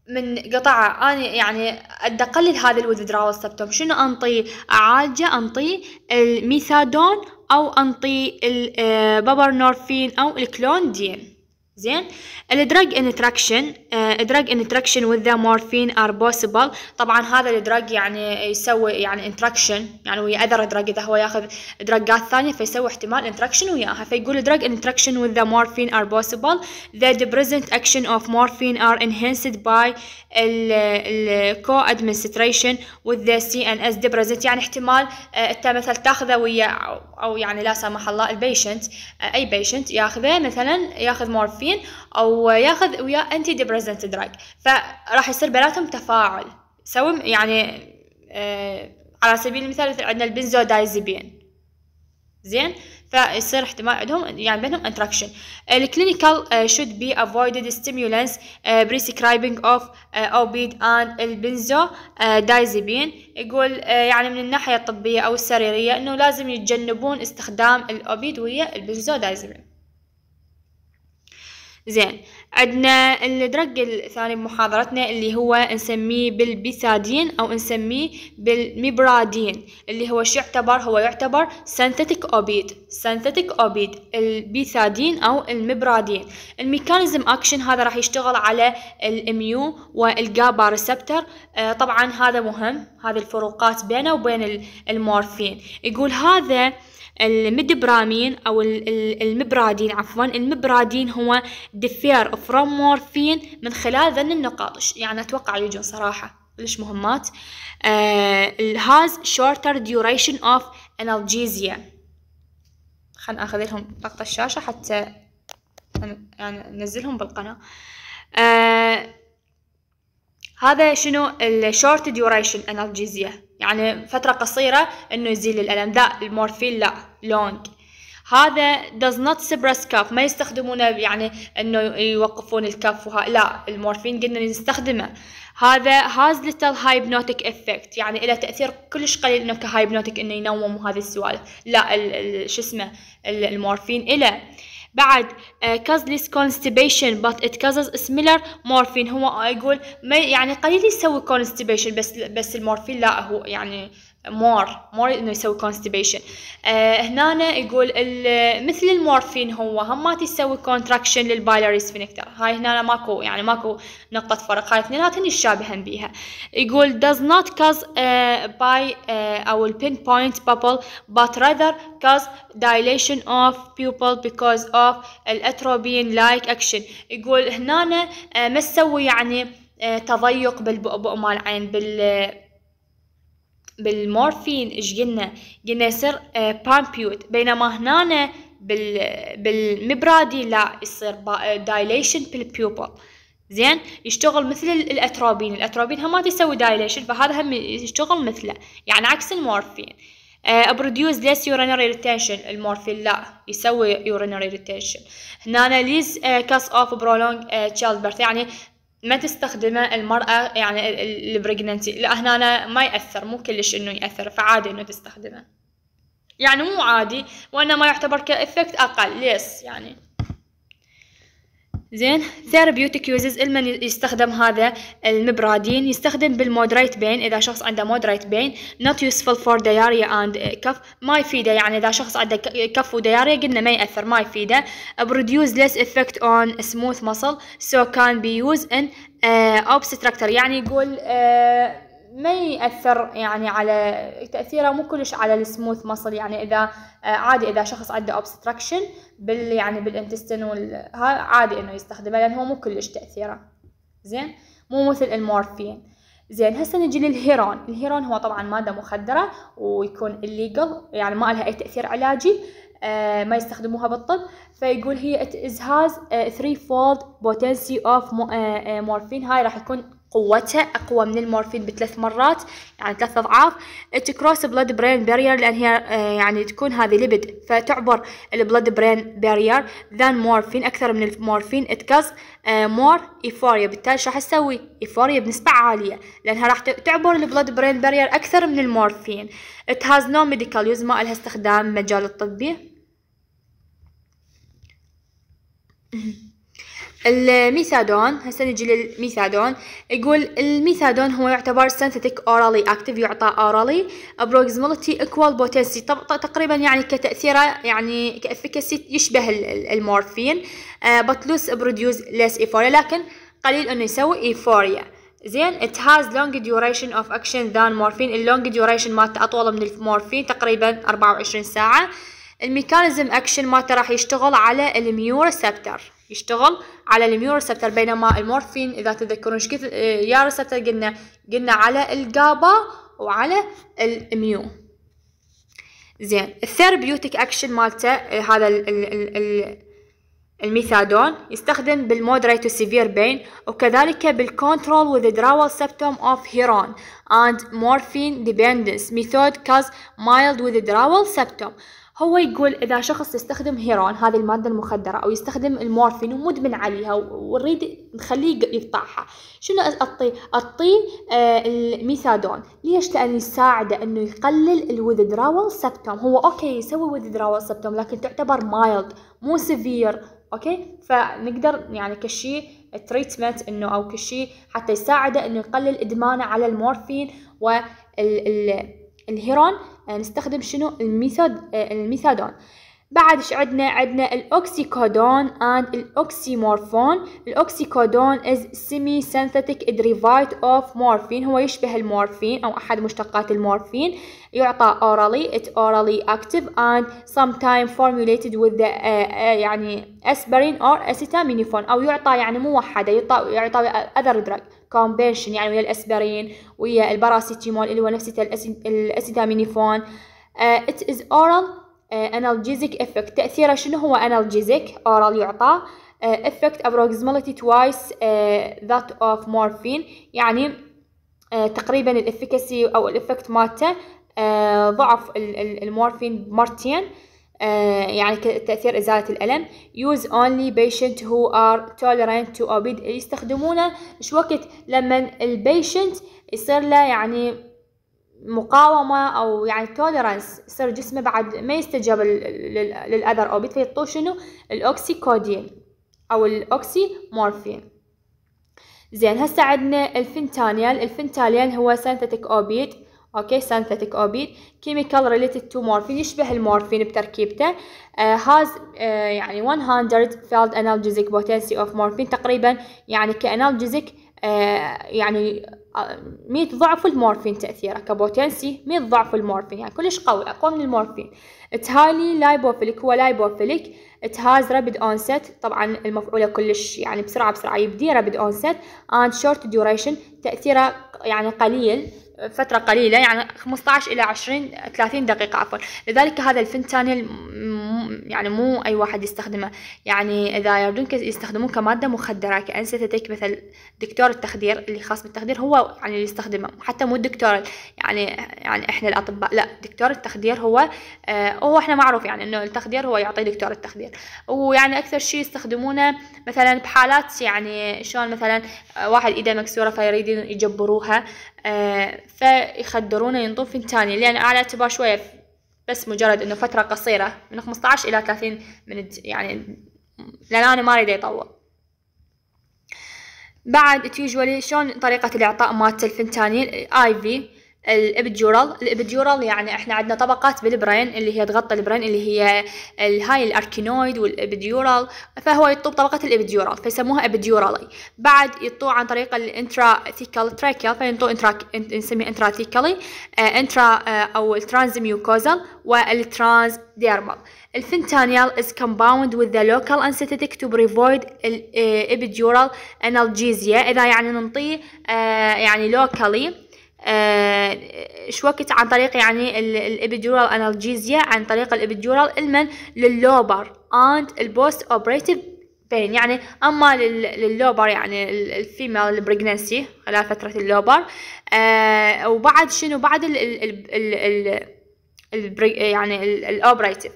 من قطع أنا يعني أدي أقلل هذا الوذدراء والسبتوم شنو أنطي أعالجه أنطي الميثادون أو أنطي البابرنورفين آه، أو الكلوندين زين الدراج انتراكشن الدراج انتراكشن وذ مورفين ار بوسيبل طبعا هذا الدراج يعني يسوي يعني انتراكشن يعني ويا اذر دراج اذا هو ياخذ دراجات ثانيه فيسوي احتمال انتراكشن وياها فيقول دراج انتراكشن وذ مورفين ار بوسيبل ذا بريزنت اكشن اوف مورفين ار انهانسد باي الكو ادمنستريشن وذ سي ان اس ديبريزنت يعني احتمال آه، انت مثلا تاخذه ويا او يعني لا سمح الله البيشنت آه، اي بيشنت ياخذه مثلا ياخذ مورفين مضادين او ياخذ ويا انتي ديبريزنت دراج فراح يصير بيناتهم تفاعل سوي يعني آه على سبيل المثال مثل عندنا البنزودايزيبين زين فيصير احتمال عندهم يعني بينهم انتراكشن الكلينيكال شود بي افويدد ستيمولانس بريسكرايبنج اوف اوبيد اند البنزو دايزيبين يقول آه، يعني من الناحيه الطبيه او السريريه انه لازم يتجنبون استخدام الاوبيد ويا البنزو دايزيبين زين عندنا الدرج الثاني بمحاضرتنا اللي هو نسميه بالبيسادين او نسميه بالميبرادين اللي هو شو يعتبر هو يعتبر سينثيتيك اوبيد سينثيتيك اوبيد البيسادين او الميبرادين الميكانيزم اكشن هذا راح يشتغل على الاميو والجابا ريسبتر آه طبعا هذا مهم هذه الفروقات بينه وبين المورفين يقول هذا المدبرامين أو المبرادين عفوا المبرادين هو differ from morphine من خلال ذن النقاط يعني أتوقع يجون صراحة ليش مهمات الهاز has shorter duration of analgesia خلنا أخذ لهم لقطة الشاشة حتى يعني ننزلهم بالقناة آه، هذا شنو الشورت ديوريشن انالجيزيا يعني فترة قصيرة انه يزيل الألم لا المورفين لا لونج هذا does not suppress cough ما يستخدمونه يعني انه يوقفون الكف وها لا المورفين قلنا نستخدمه هذا has little hypnotic effect يعني له تأثير كلش قليل انه كهايبنوتيك انه ينوم وهذه السوالف لا شو اسمه المورفين له بعد causeless constipation but it causes similar morphine هو يقول ما يعني قليل يسوي constipation بس بس المورفين لا هو يعني مور مور انه يسوي كونستيبيشن آه هنا يقول مثل المورفين هو هم ما تسوي كونتراكشن للبايلاري سفنكتر هاي هنا ماكو يعني ماكو نقطة فرق هاي اثنيناتهم يشابهن بيها يقول does not cause uh, by uh, آه، او pinpoint bubble but rather cause dilation of pupil because of الاتروبين like action يقول هنا آه، ما تسوي يعني تضيق بالبؤبؤ مال العين بال بالمورفين ايش قلنا قلنا يصير بامبيوت آه، بينما هنا بال بالمبرادي لا يصير دايليشن آه، بالبيوبل زين يشتغل مثل الاتروبين الاتروبين هم ما تسوي دايليشن فهذا هم يشتغل مثله يعني عكس المورفين ابروديوس ليس يورينري ريتينشن المورفين لا يسوي يورينري ريتينشن هنا ليز كاس اوف برولونج بيرث يعني ما تستخدمه المرأة يعني البريجننسي لا هنا ما يأثر مو كلش انه يأثر فعادي انه تستخدمه يعني مو عادي وانما يعتبر كإفكت اقل ليس يعني زين ثيرابيوتيك يوزز المن يستخدم هذا المبرادين يستخدم بالمودريت بين اذا شخص عنده مودريت بين نوت يوسفل فور دياريا اند كف ما يفيده يعني اذا شخص عنده كف ودياريا قلنا ما ياثر ما يفيده بروديوز ليس افكت اون سموث مسل سو كان بي يوز ان اوبستراكتر يعني يقول uh, ما يأثر يعني على تأثيره مو كلش على السموث مصل يعني إذا آه، عادي إذا شخص عنده obstruction بال يعني بالانتستين وال عادي إنه يستخدمه لأن هو مو كلش تأثيره زين مو مثل المورفين زين هسه نجي للهيرون الهيرون هو طبعا مادة مخدرة ويكون illegal يعني ما لها أي تأثير علاجي آه، ما يستخدموها بالطب فيقول هي ازهاز 3 فولد potency of مورفين آه، هاي راح يكون قوتها أقوى من المورفين بثلاث مرات يعني ثلاث أضعاف تكروس بلاد برين بارير لأن هي آه، يعني تكون هذه ليبد فتعبر البلاد برين بارير ذان مورفين أكثر من المورفين اتكاز مور إيفوريا بالتالي شو راح تسوي إيفوريا بنسبة عالية لأنها راح تعبر البلاد برين بارير أكثر من المورفين ات هاز نو ميديكال يوز ما لها استخدام مجال الطبي الميثادون هسه نجي للميثادون يقول الميثادون هو يعتبر synthetic اورالي اكتيف يعطى اورالي approximately ايكوال بوتنسي تقريبا يعني كتأثيره يعني كافكاسي يشبه المورفين بطلوس بروديوز ليس ايفوريا لكن قليل انه يسوي ايفوريا زين it has long duration of action than morphine اللونج duration مالته اطول من المورفين تقريبا 24 ساعه الميكانيزم اكشن مالته راح يشتغل على الميورسبتر يشتغل على الميورسبتر بينما المورفين اذا تذكرون ايش قلت آه، يا ريسبتر قلنا قلنا على الجابا وعلى الميو زين الثيرابيوتيك اكشن مالته آه، هذا ال ال ال الميثادون يستخدم بالمودريت تو سيفير بين وكذلك بالكنترول سبتوم اوف هيرون اند مورفين ديبندنس ميثود كاز مايلد وذ دراول سبتوم هو يقول إذا شخص يستخدم هيرون هذه المادة المخدرة أو يستخدم المورفين ومدمن عليها ونريد نخليه يقطعها شنو أعطي أعطي آه الميثادون ليش؟ لأن يساعده أنه يقلل الوذدراول سبتوم هو أوكي يسوي وذدراول سبتوم لكن تعتبر مايلد مو سيفير اوكي فنقدر يعني كشيء تريتمنت انه او كشيء حتى يساعده انه يقلل ادمانه على المورفين والهيرون آه، نستخدم شنو الميثود آه، الميثادون بعد ايش عندنا عندنا الاوكسيكودون اند الاوكسيمورفون الاوكسيكودون از سيمي سينثيتك دريفايت اوف مورفين هو يشبه المورفين او احد مشتقات المورفين يعطى orally ات orally active and sometimes formulated with the آه، يعني اسبرين اور اسيتامينيفون او يعطى يعني موحده يعطى يعطى other دراج كومبيشن يعني ويا الأسبرين ويا الباراسيتامول اللي هو نفس الأسيتامينيفون ات از اورال انالجيزيك افكت تاثيره شنو هو انالجيزيك اورال يعطى افكت ابروكسيمالتي توايس ذات اوف مورفين يعني uh, تقريبا الافكاسي او الافكت مالته uh, ضعف المورفين مرتين uh, آه، يعني تأثير إزالة الألم use only patient who are tolerant to opioid يستخدمونه مش وقت لما البيشنت يصير له يعني مقاومة أو يعني tolerance يصير جسمه بعد ما يستجاب للأذر أوبيد فيعطوه شنو الأوكسيكودين أو الأوكسي مورفين زين هسه عندنا الفنتانيال الفنتانيال هو سنتاتيك أوبيد اوكي سينثيتيك اوبيد كيميكال ريليتد تو مورفين يشبه المورفين بتركيبته هاز uh, uh, يعني 100 فيلد انالجيزيك بوتنسي اوف مورفين تقريبا يعني كانالجيزيك آه، uh, يعني 100 آه، ضعف المورفين تاثيره كبوتنسي 100 ضعف المورفين يعني كلش قوي اقوى من المورفين ات هايلي لايبوفيليك هو لايبوفيليك ات هاز رابيد اونست طبعا المفعوله كلش يعني بسرعه بسرعه يبدي رابيد اونست اند شورت ديوريشن تاثيره يعني قليل فترة قليلة يعني 15 إلى 20 30 دقيقة عفوا لذلك هذا الفنتانيل يعني مو أي واحد يستخدمه يعني إذا يردون يستخدمون كمادة مخدرة كأنستاتيك مثل دكتور التخدير اللي خاص بالتخدير هو يعني اللي يستخدمه حتى مو الدكتور يعني يعني إحنا الأطباء لا دكتور التخدير هو آه هو إحنا معروف يعني إنه التخدير هو يعطي دكتور التخدير ويعني أكثر شيء يستخدمونه مثلا بحالات يعني شلون مثلا آه، واحد إيده مكسورة فيريدون يجبروها آه، فيخدرونه ينطون في الثاني لان على اعتبار شويه بس مجرد انه فتره قصيره من 15 الى 30 من يعني لان انا ما اريد يطول بعد تيجولي شلون طريقة الإعطاء مالت الفنتانيل آي في الابديورال الابديورال يعني احنا عندنا طبقات بالبرين اللي هي تغطي البرين اللي هي الهاي الاركينويد والابديورال فهو يطوب طبقة الابديورال فيسموها ابديورالي بعد يطوع عن طريق الانترا ثيكال تراكيال فينطو انترا نسميه آه، انترا ثيكالي آه، انترا او الترانز ميوكوزال والترانز ديرمال الفنتانيال is compound with the local anesthetic to provide epidural آه، analgesia إذا يعني ننطيه يعني locally آه، شوكت عن طريق يعني الابيدورال انالجيزيا عن طريق الابيدورال المن لللوبر اند البوست اوبريتيف بين يعني اما لللوبر يعني الفيميل البريجنسي خلال فتره اللوبر آه وبعد شنو بعد ال ال ال الـ يعني الاوبريتيف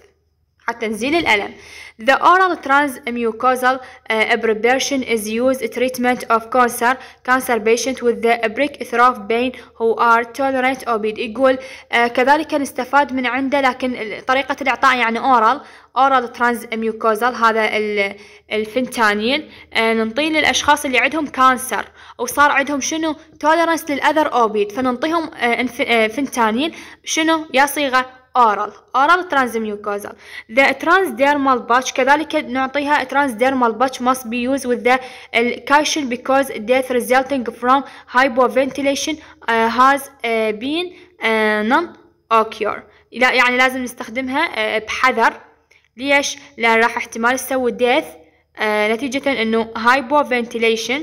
حتى نزيل الالم The oral transmucosal uh, abbreviation is used treatment of cancer cancer patient with the breakthrough pain who are tolerant of it يقول uh, كذلك نستفاد من عنده لكن طريقة الإعطاء يعني oral oral transmucosal ميوكوزال هذا الفنتانيل ننطيه للاشخاص اللي عندهم كانسر وصار عندهم شنو tolerance للاذر اوبيد فننطيهم فنتانيل شنو يا صيغه oral oral transmucosal the transdermal patch كذلك نعطيها transdermal patch must be used with the caution because death resulting from hypoventilation has been non occur لا يعني لازم نستخدمها بحذر ليش؟ لأن راح احتمال تسوي death نتيجة انه hypoventilation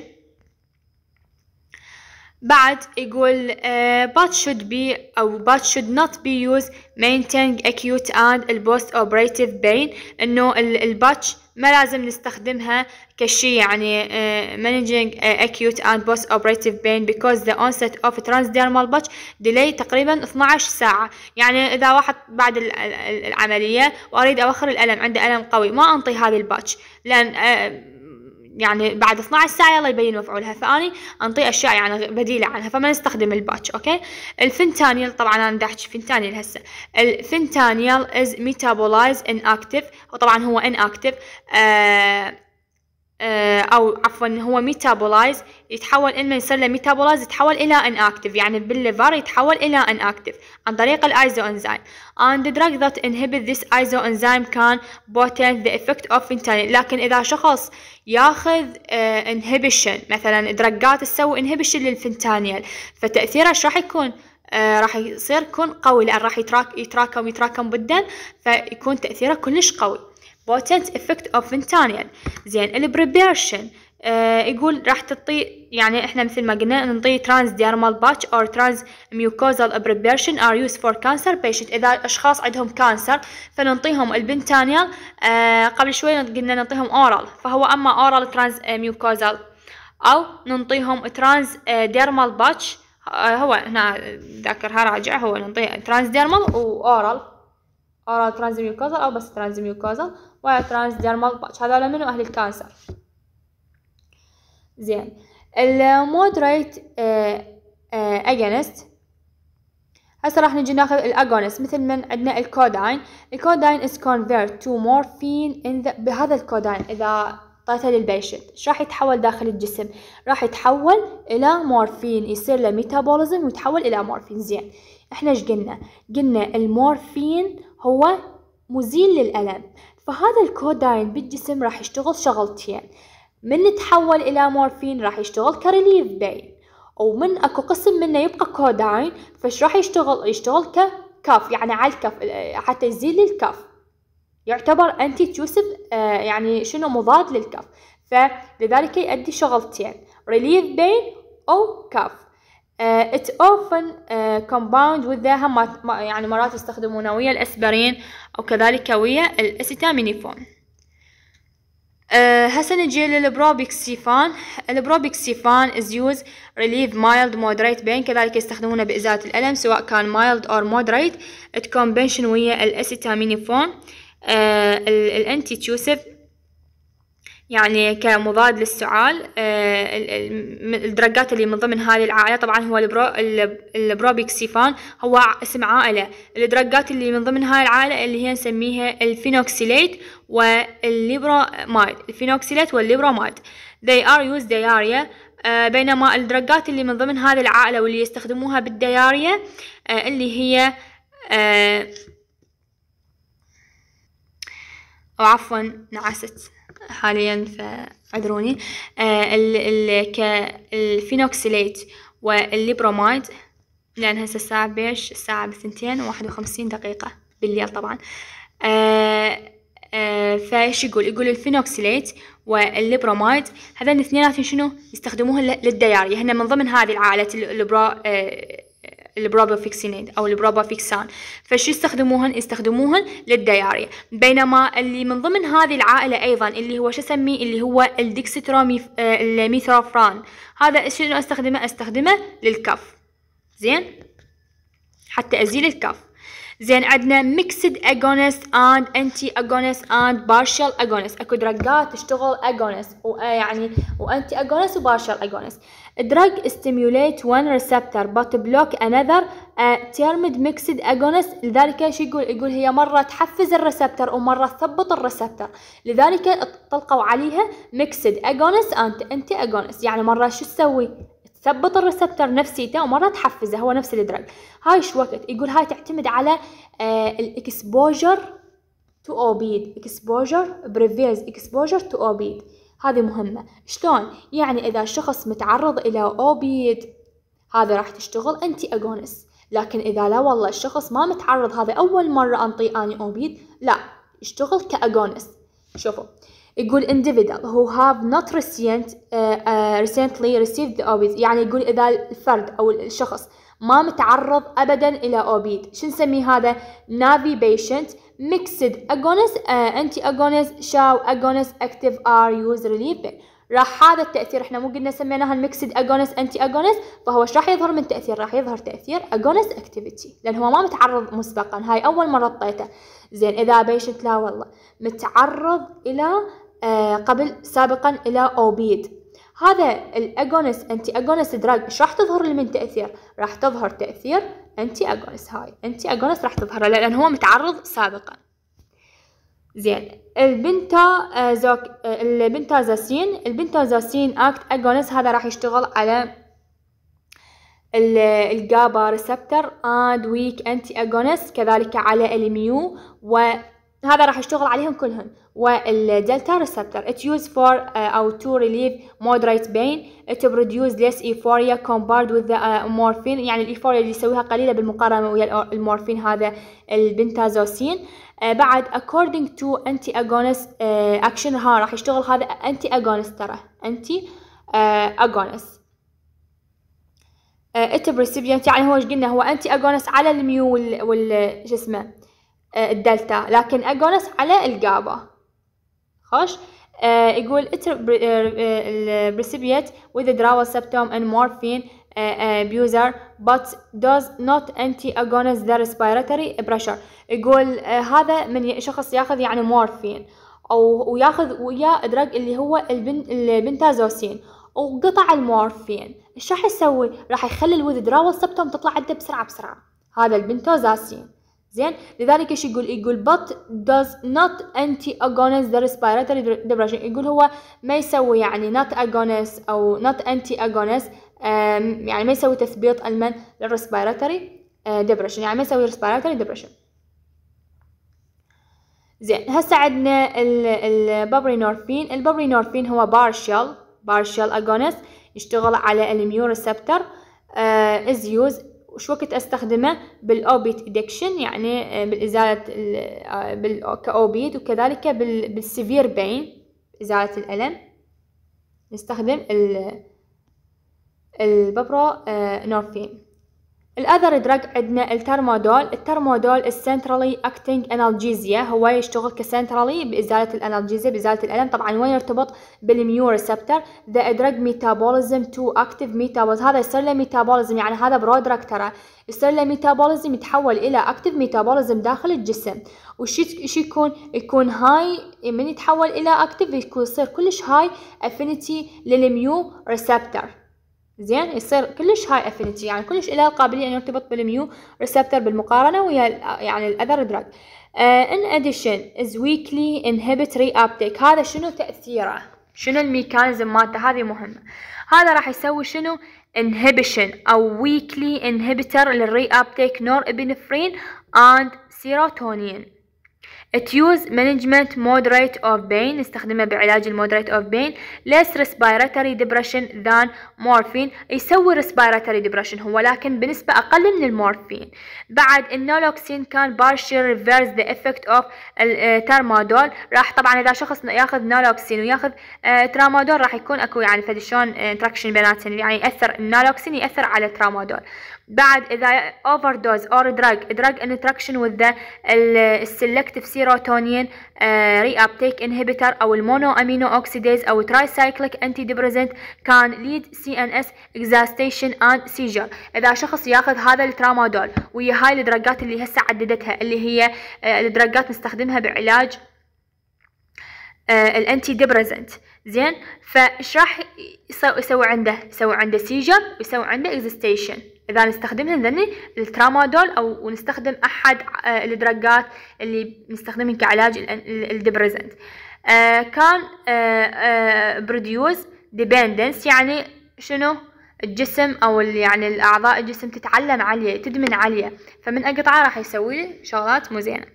بعد يقول uh, but should be أو but should not be used maintaining acute and post operative pain إنه الباتش ما لازم نستخدمها كشي يعني uh, managing uh, acute and post operative pain because the onset of transdermal patch delay تقريبا 12 ساعة يعني إذا واحد بعد العملية وأريد أوخر الألم عنده ألم قوي ما أنطي هذه الباتش لأن uh, يعني بعد 12 ساعة يلا يبين مفعولها فأني أنطي أشياء يعني بديلة عنها فما نستخدم الباتش أوكي الفنتانيل طبعا أنا بدي أحكي فنتانيل هسه الفنتانيل از ميتابولايز ان active وطبعا هو ان active آه آه، او عفوا هو ميتابولايز يتحول لما يصير له ميتابولايز يتحول الى ان اكتف يعني بالليفر يتحول الى ان اكتف عن طريق الايزو انزيم اند دراج ذات that ذس ايزو انزيم كان can ذا افكت اوف of لكن اذا شخص ياخذ انهبيشن مثلا دراجات تسوي انهبيشن للفنتانيل فتاثيره ايش راح يكون آه راح يصير يكون قوي لان راح يتراك يتراكم يتراكم بالدم فيكون تاثيره كلش قوي potent effect of fentanyl زين البريبيرشن آه يقول راح تعطي يعني احنا مثل ما قلنا نعطي ترانس ديرمال باتش اور ترانس ميوكوزال ابريبيرشن ار يوز فور كانسر بيشنت اذا اشخاص عندهم كانسر فنعطيهم البنتانيال آه قبل شوي قلنا نعطيهم اورال فهو اما اورال ترانس ميوكوزال او نعطيهم ترانس ديرمال باتش هو هنا ذاكرها راجع هو نعطيه ترانس ديرمال واورال اورال ترانس ميوكوزال او بس ترانس ميوكوزال وترانسديرمال باتش هذول منو أهل الكانسر زين المودريت اجينست آه، آه، هسه راح نجي ناخذ الاجونست مثل من عندنا الكوداين الكوداين از convert تو مورفين in the بهذا الكوداين اذا اعطيته للبيشنت ايش راح يتحول داخل الجسم راح يتحول الى مورفين يصير له ميتابوليزم ويتحول الى مورفين زين احنا ايش قلنا قلنا المورفين هو مزيل للالم فهذا الكوداين بالجسم راح يشتغل شغلتين من تحول إلى مورفين راح يشتغل كريليف بين ومن أكو قسم منه يبقى كوداين فش راح يشتغل يشتغل ككف يعني على الكف حتى يزيل الكف يعتبر أنتي آه، تيوسف يعني شنو مضاد للكف فلذلك يؤدي شغلتين ريليف بين أو كف آه، it often آه، compound with the هم يعني مرات يستخدمونه ويا الأسبرين أو كذلك ويا الأسيتامينيفون آه، هسه نجي للبروبيكسيفان البروبيكسيفان از يوز ريليف مايلد مودريت بين كذلك يستخدمونه بإزالة الألم سواء كان مايلد اور مودريت ات combination ويا الأسيتامينيفون الانتيتيوسيف يعني كمضاد للسعال آه، الدرجات اللي من ضمن هذه العائلة طبعا هو البرو البروبيكسيفان هو اسم عائلة الدرجات اللي من ضمن هاي العائلة اللي هي نسميها الفينوكسيليت والليبرومايد الفينوكسيليت والليبرومايد they are used diarrhea آه، بينما الدرجات اللي من ضمن هذه العائلة واللي يستخدموها بالديارية آه، اللي هي أو عفوا نعست حاليا فاعذروني آه، الفينوكسيليت والليبرومايد لأن هسه الساعة بيش الساعة بثنتين وواحد وخمسين دقيقة بالليل طبعا آه، آه، فايش يقول يقول الفينوكسيليت والليبرومايد هذين الاثنين شنو يستخدموهن للديارية هن من ضمن هذه العائلة البرا البروبافيكسينيد أو البروبافيكسان فشو يستخدموهن؟ يستخدموهن للدياريا بينما اللي من ضمن هذه العائلة أيضا اللي هو شو أسميه اللي هو الديكسترومي الميثروفران هذا شنو أستخدمه؟ أستخدمه للكف زين حتى أزيل الكف زين عندنا ميكسد اجونست اند انتي اجونست اند بارشل اجونست اكو دراجات تشتغل اجونست ويعني وانتي اجونست وبارشل اجونست دراج stimulate one receptor but block another تيرمد آه، termed mixed agonist لذلك شو يقول يقول هي مرة تحفز الريسبتر ومرة تثبط الريسبتر لذلك طلقوا عليها ميكسد agonist اند انتي agonist يعني مرة شو تسوي ثبط الريسبتر نفسيته ومره تحفزه هو نفس الدرج هاي شو وقت يقول هاي تعتمد على الاكسبوجر تو اوبيد اكسبوجر بريفيز اكسبوجر تو اوبيد هذه مهمه شلون يعني اذا شخص متعرض الى اوبيد هذا راح تشتغل انتي اغونس لكن اذا لا والله الشخص ما متعرض هذا اول مره انطي اني اوبيد لا يشتغل كاغونس شوفوا يقول individual who have not recent, uh, uh, recently received the opioid يعني يقول إذا الفرد أو الشخص ما متعرض أبدا إلى أوبيد شو نسمي هذا نافي بيشنت mixed agonist uh, anti agonist شاو agonist active are use relief راح هذا التأثير احنا مو قلنا سميناها الميكسد اجونس انتي اجونس فهو ايش راح يظهر من تأثير راح يظهر تأثير اجونس اكتيفيتي لان هو ما متعرض مسبقا هاي اول مرة طيته زين اذا بيشنت لا والله متعرض الى آه، قبل سابقا إلى أوبيد هذا الاجونس انتي اجونس دراج ايش راح تظهر لي من تاثير راح تظهر تاثير انتي اجونس هاي انتي اجونس راح تظهر لان هو متعرض سابقا زين البنتا زوك البنتازاسين البنتازاسين اكت اجونس هذا راح يشتغل على الجابا ريسبتر اند ويك انتي اجونس كذلك على الميو و هذا راح اشتغل عليهم كلهم والدلتا ريسبتر ات يوز فور او تو ريليف مودريت بين ات it ليس ايفوريا كومبارد وذ مورفين يعني الايفوريا اللي يسويها قليله بالمقارنه ويا المورفين هذا البنتازوسين uh, بعد اكوردنج تو انتي اغونس اكشن ها راح يشتغل هذا انتي اغونس ترى انتي اغونس ات بريسيبيانت يعني هو ايش قلنا هو انتي اغونس على الميو وال, وال... شو اسمه آه، الدلتا لكن أجونس على الجابا خوش آه، يقول precipitate آه، وذ the سبتوم septum مورفين morphine بات دوز نوت انتي اجونس ذا ريسبيراتوري بريشر يقول هذا من شخص ياخذ يعني مورفين او وياخذ ويا دراج اللي هو البن البنتازوسين وقطع المورفين ايش راح يسوي راح يخلي الوذ دراول سبتوم تطلع عنده بسرعه بسرعه هذا البنتوزاسين زين لذلك ايش يقول يقول but does not anti agonist the respiratory depression يقول هو ما يسوي يعني not agonist او not anti agonist يعني ما يسوي تثبيط المن للريسبيراتوري آه، depression يعني ما يسوي respiratory depression زين هسه عندنا البابرينورفين البابرينورفين هو بارشال بارشال اجونست يشتغل على الميو ريسبتر از يوز وش وقت استخدمه بالاوبيت ادكشن يعني آه، بالازاله آه، كاوبيت وكذلك بالسيفير بين ازاله الالم نستخدم الببرو آه، نورفين الاذر دراج عندنا الترمودول الترمودول السنترالي اكتنج انالجيزيا هو يشتغل كسنترالي بازاله الانالجيزيا بازاله الالم طبعا وين يرتبط بالميو ريسبتر ذا دراج ميتابوليزم تو اكتيف ميتابوليزم هذا يصير له ميتابوليزم يعني هذا برودراج ترى يصير له ميتابوليزم يتحول الى اكتيف ميتابوليزم داخل الجسم وش ايش يكون يكون هاي من يتحول الى اكتيف يكون يصير كلش هاي افينيتي للميو ريسبتر زين يصير كلش هاي افينيتي يعني كلش له قابليه ان يرتبط بالميو ريسبتر بالمقارنه ويا يعني الاذر دراج ان اديشن از ويكلي انهبيتري ابتيك هذا شنو تاثيره شنو الميكانيزم مالته هذه مهمه هذا راح يسوي شنو انهبيشن او ويكلي انهبيتر للري ابتيك نور ابنفرين اند سيروتونين تيوز مانجمنت مودريت اوف بين نستخدمه بعلاج المودريت اوف بين less respiratory depression than morphine يسوي respiratory depression هو لكن بنسبة أقل من المورفين بعد النولوكسين كان partial reverse the effect of الترمادول آه، راح طبعا إذا شخص ياخذ نولوكسين وياخذ آه، ترامادول راح يكون اكو يعني فد شلون انتراكشن آه، بيناتهم يعني يأثر النولوكسين يأثر على الترامادول بعد إذا اوفر overdose or دراج drug interaction with the selective serotonin آه، reuptake inhibitor أو المونو أمينو أوكسيديز أو تراي سايكليك انتي ديبريزنت كان ليد سي ان اس اكزاستيشن اند سيجر إذا شخص ياخذ هذا الترامادول ويا هاي الدراجات اللي هسه عددتها اللي هي آه، الدراجات نستخدمها بعلاج آه، الانتي ديبريزنت زين فايش راح يسوي عنده يسوي عنده سيجر ويسوي عنده اكزاستيشن اذا نستخدمهن ذني الترامادول او نستخدم احد آه، الدرجات اللي نستخدمها كعلاج الدبريزنت آه، كان بروديوز آه، ديبندنس يعني شنو الجسم او يعني الاعضاء الجسم تتعلم عليه تدمن عليه فمن اقطعه راح يسوي لي شغلات مو زينه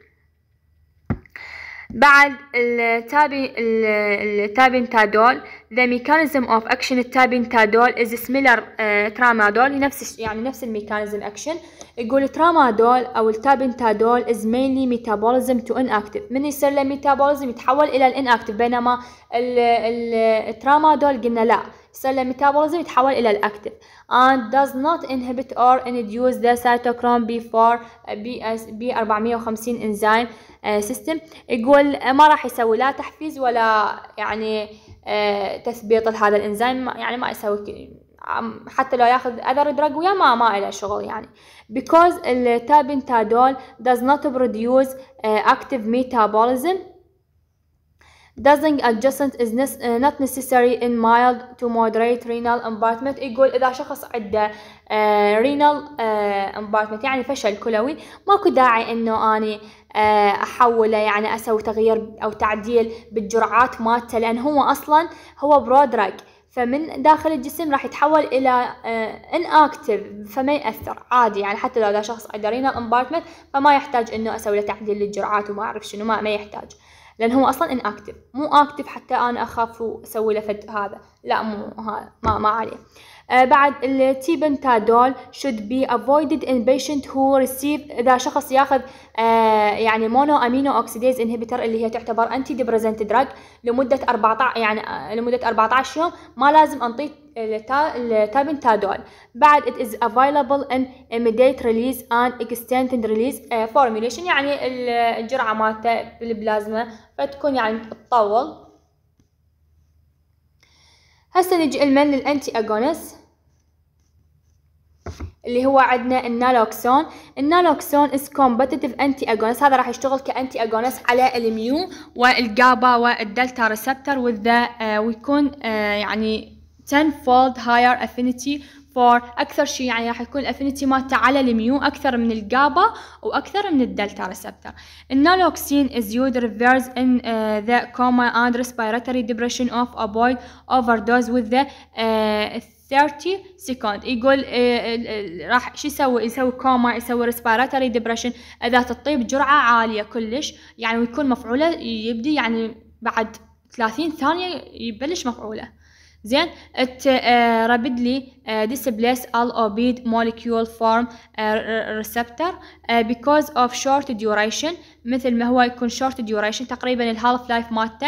بعد التابي تادول the mechanism of action تادول is similar uh, آه، tramadol نفس يعني نفس الميكانيزم اكشن يقول ترامادول او تادول is mainly metabolism to inactive من يصير له ميتابوليزم يتحول الى الانكتيف بينما الترامادول قلنا لا له metabolism يتحول إلى الأكتف and does not inhibit or induce the cytochrome B4 B 450 enzyme uh, system يقول ما راح يسوي لا تحفيز ولا يعني uh, تثبيط لهذا الانزيم يعني ما يسوي حتى لو ياخذ اذر دراج ويا ما ما له شغل يعني because التابنتادول does not produce uh, active metabolism dosing adjustment is uh, not necessary in mild to moderate renal impairment يقول إذا شخص عنده آه، renal impairment آه، يعني فشل كلوي ماكو داعي إنه أني آه، أحوله يعني أسوي تغيير أو تعديل بالجرعات مالته لأن هو أصلا هو برودراج فمن داخل الجسم راح يتحول الى inactive فما ياثر عادي يعني حتى لو هذا شخص عنده رينال امبارتمنت فما يحتاج انه اسوي له تعديل للجرعات وما اعرف شنو ما, ما يحتاج لان هو اصلا ان اكتف مو اكتف حتى انا اخاف واسوي له هذا لا مو هذا ما, ما عليه آه، بعد التيبنتادول should be avoided in patient who receive إذا شخص ياخذ آه، يعني مونو امينو اوكسيديز انهبيتر اللي هي تعتبر انتي ديبرزنت دراج لمده 14 يعني آه، لمده 14 يوم ما لازم انطيه التابنتادول بعد it is available in immediate release and extended release formulation يعني الجرعه مالته بالبلازما فتكون يعني تطول هسه نجي المن للانتي اغونست اللي هو عندنا النالوكسون النالوكسون از competitive انتي اغونس هذا راح يشتغل كانتي اغونس على الميو والجابا والدلتا ريسبتر وذا ويكون يعني 10 fold higher affinity for اكثر شيء يعني راح يكون الافينيتي مالته على الميو اكثر من الجابا واكثر من الدلتا ريسبتر النالوكسين is used reverse in ذا آه، the coma and respiratory depression of opioid overdose with the آه، 30 سكند يقول إيه، إيه، إيه، راح شو يسوي يسوي كوما يسوي ريسبيراتوري ديبرشن اذا تطيب جرعه عاليه كلش يعني ويكون مفعوله يبدي يعني بعد 30 ثانيه يبلش مفعوله زين ات رابد لي ديسبليس ال اوبيد مولكيول فورم ريسبتر بيكوز اوف شورت ديوريشن مثل ما هو يكون شورت ديوريشن تقريبا الهالف لايف مالته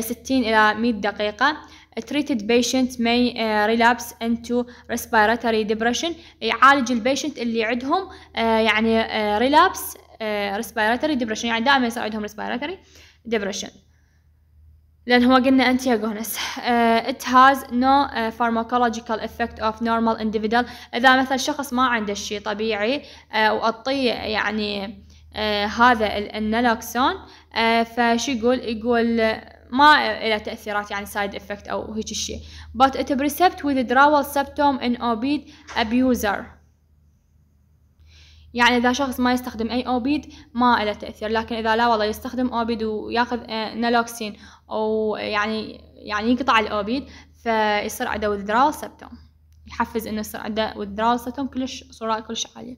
60 الى 100 دقيقه treated patient may relapse into respiratory depression يعالج البيشنت اللي عندهم يعني relapse respiratory depression يعني دائما يصير عندهم respiratory depression لأن هو قلنا أنتياغونس uh, it has no uh, pharmacological effect of normal individual إذا مثلا شخص ما عنده شيء طبيعي uh, واطي يعني uh, هذا النالوكسون uh, فشو يقول يقول uh, ما إلى تاثيرات يعني سايد افكت او هيك الشيء but it percept with withdrawal symptom in opioid abuser يعني اذا شخص ما يستخدم اي اوبيد ما إلى تاثير لكن اذا لا والله يستخدم اوبيد وياخذ نالوكسين او يعني يعني يقطع الاوبيد فيصير عنده withdrawal symptom يحفز انه يصير عنده withdrawal symptom كلش صوره كلش عاليه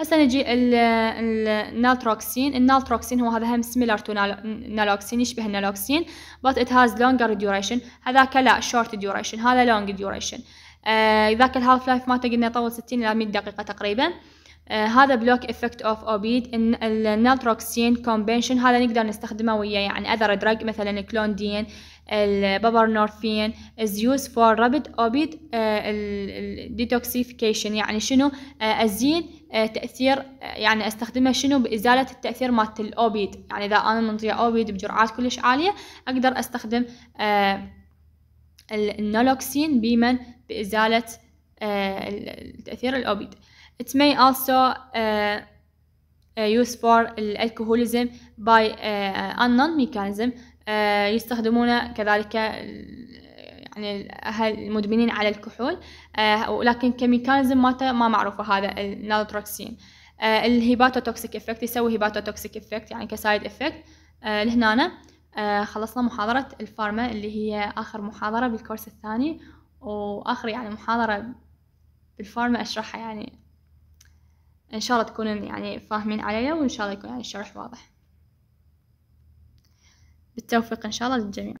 هسه نجي النالتروكسين النالتروكسين هو هذا هم سيميلر تو نالوكسين يشبه النالوكسين but ات هاز لونجر ديوريشن هذاك لا شورت ديوريشن هذا لونج ديوريشن آه، ذاك الهالف لايف ما قلنا يطول 60 الى 100 دقيقه تقريبا آه هذا بلوك افكت اوف اوبيد النالتروكسين كومبنشن هذا نقدر نستخدمه ويا يعني اذر دراج مثلا كلوندين البابرنورفين is used for rapid opid آه، detoxification يعني شنو آه، أزيد آه، تأثير يعني أستخدمها شنو بإزالة التأثير مالت الأوبيد يعني إذا أنا منطية أوبيد بجرعات كلش عالية أقدر أستخدم النولوكسين بمن بإزالة تأثير الأوبيد It may also uh, use for alcoholism by uh, unknown mechanism آه، يستخدمون كذلك يعني الأهل المدمنين على الكحول آه، ولكن كميكانيزم ما معروفة هذا النالتروكسين آه، الهيباتوتوكسيك افكت يسوي هيباتوتوكسيك افكت يعني كسايد افكت لهنا خلصنا محاضرة الفارما اللي هي آخر محاضرة بالكورس الثاني وآخر يعني محاضرة بالفارما أشرحها يعني إن شاء الله تكونون يعني فاهمين عليها وإن شاء الله يكون يعني الشرح واضح بالتوفيق إن شاء الله للجميع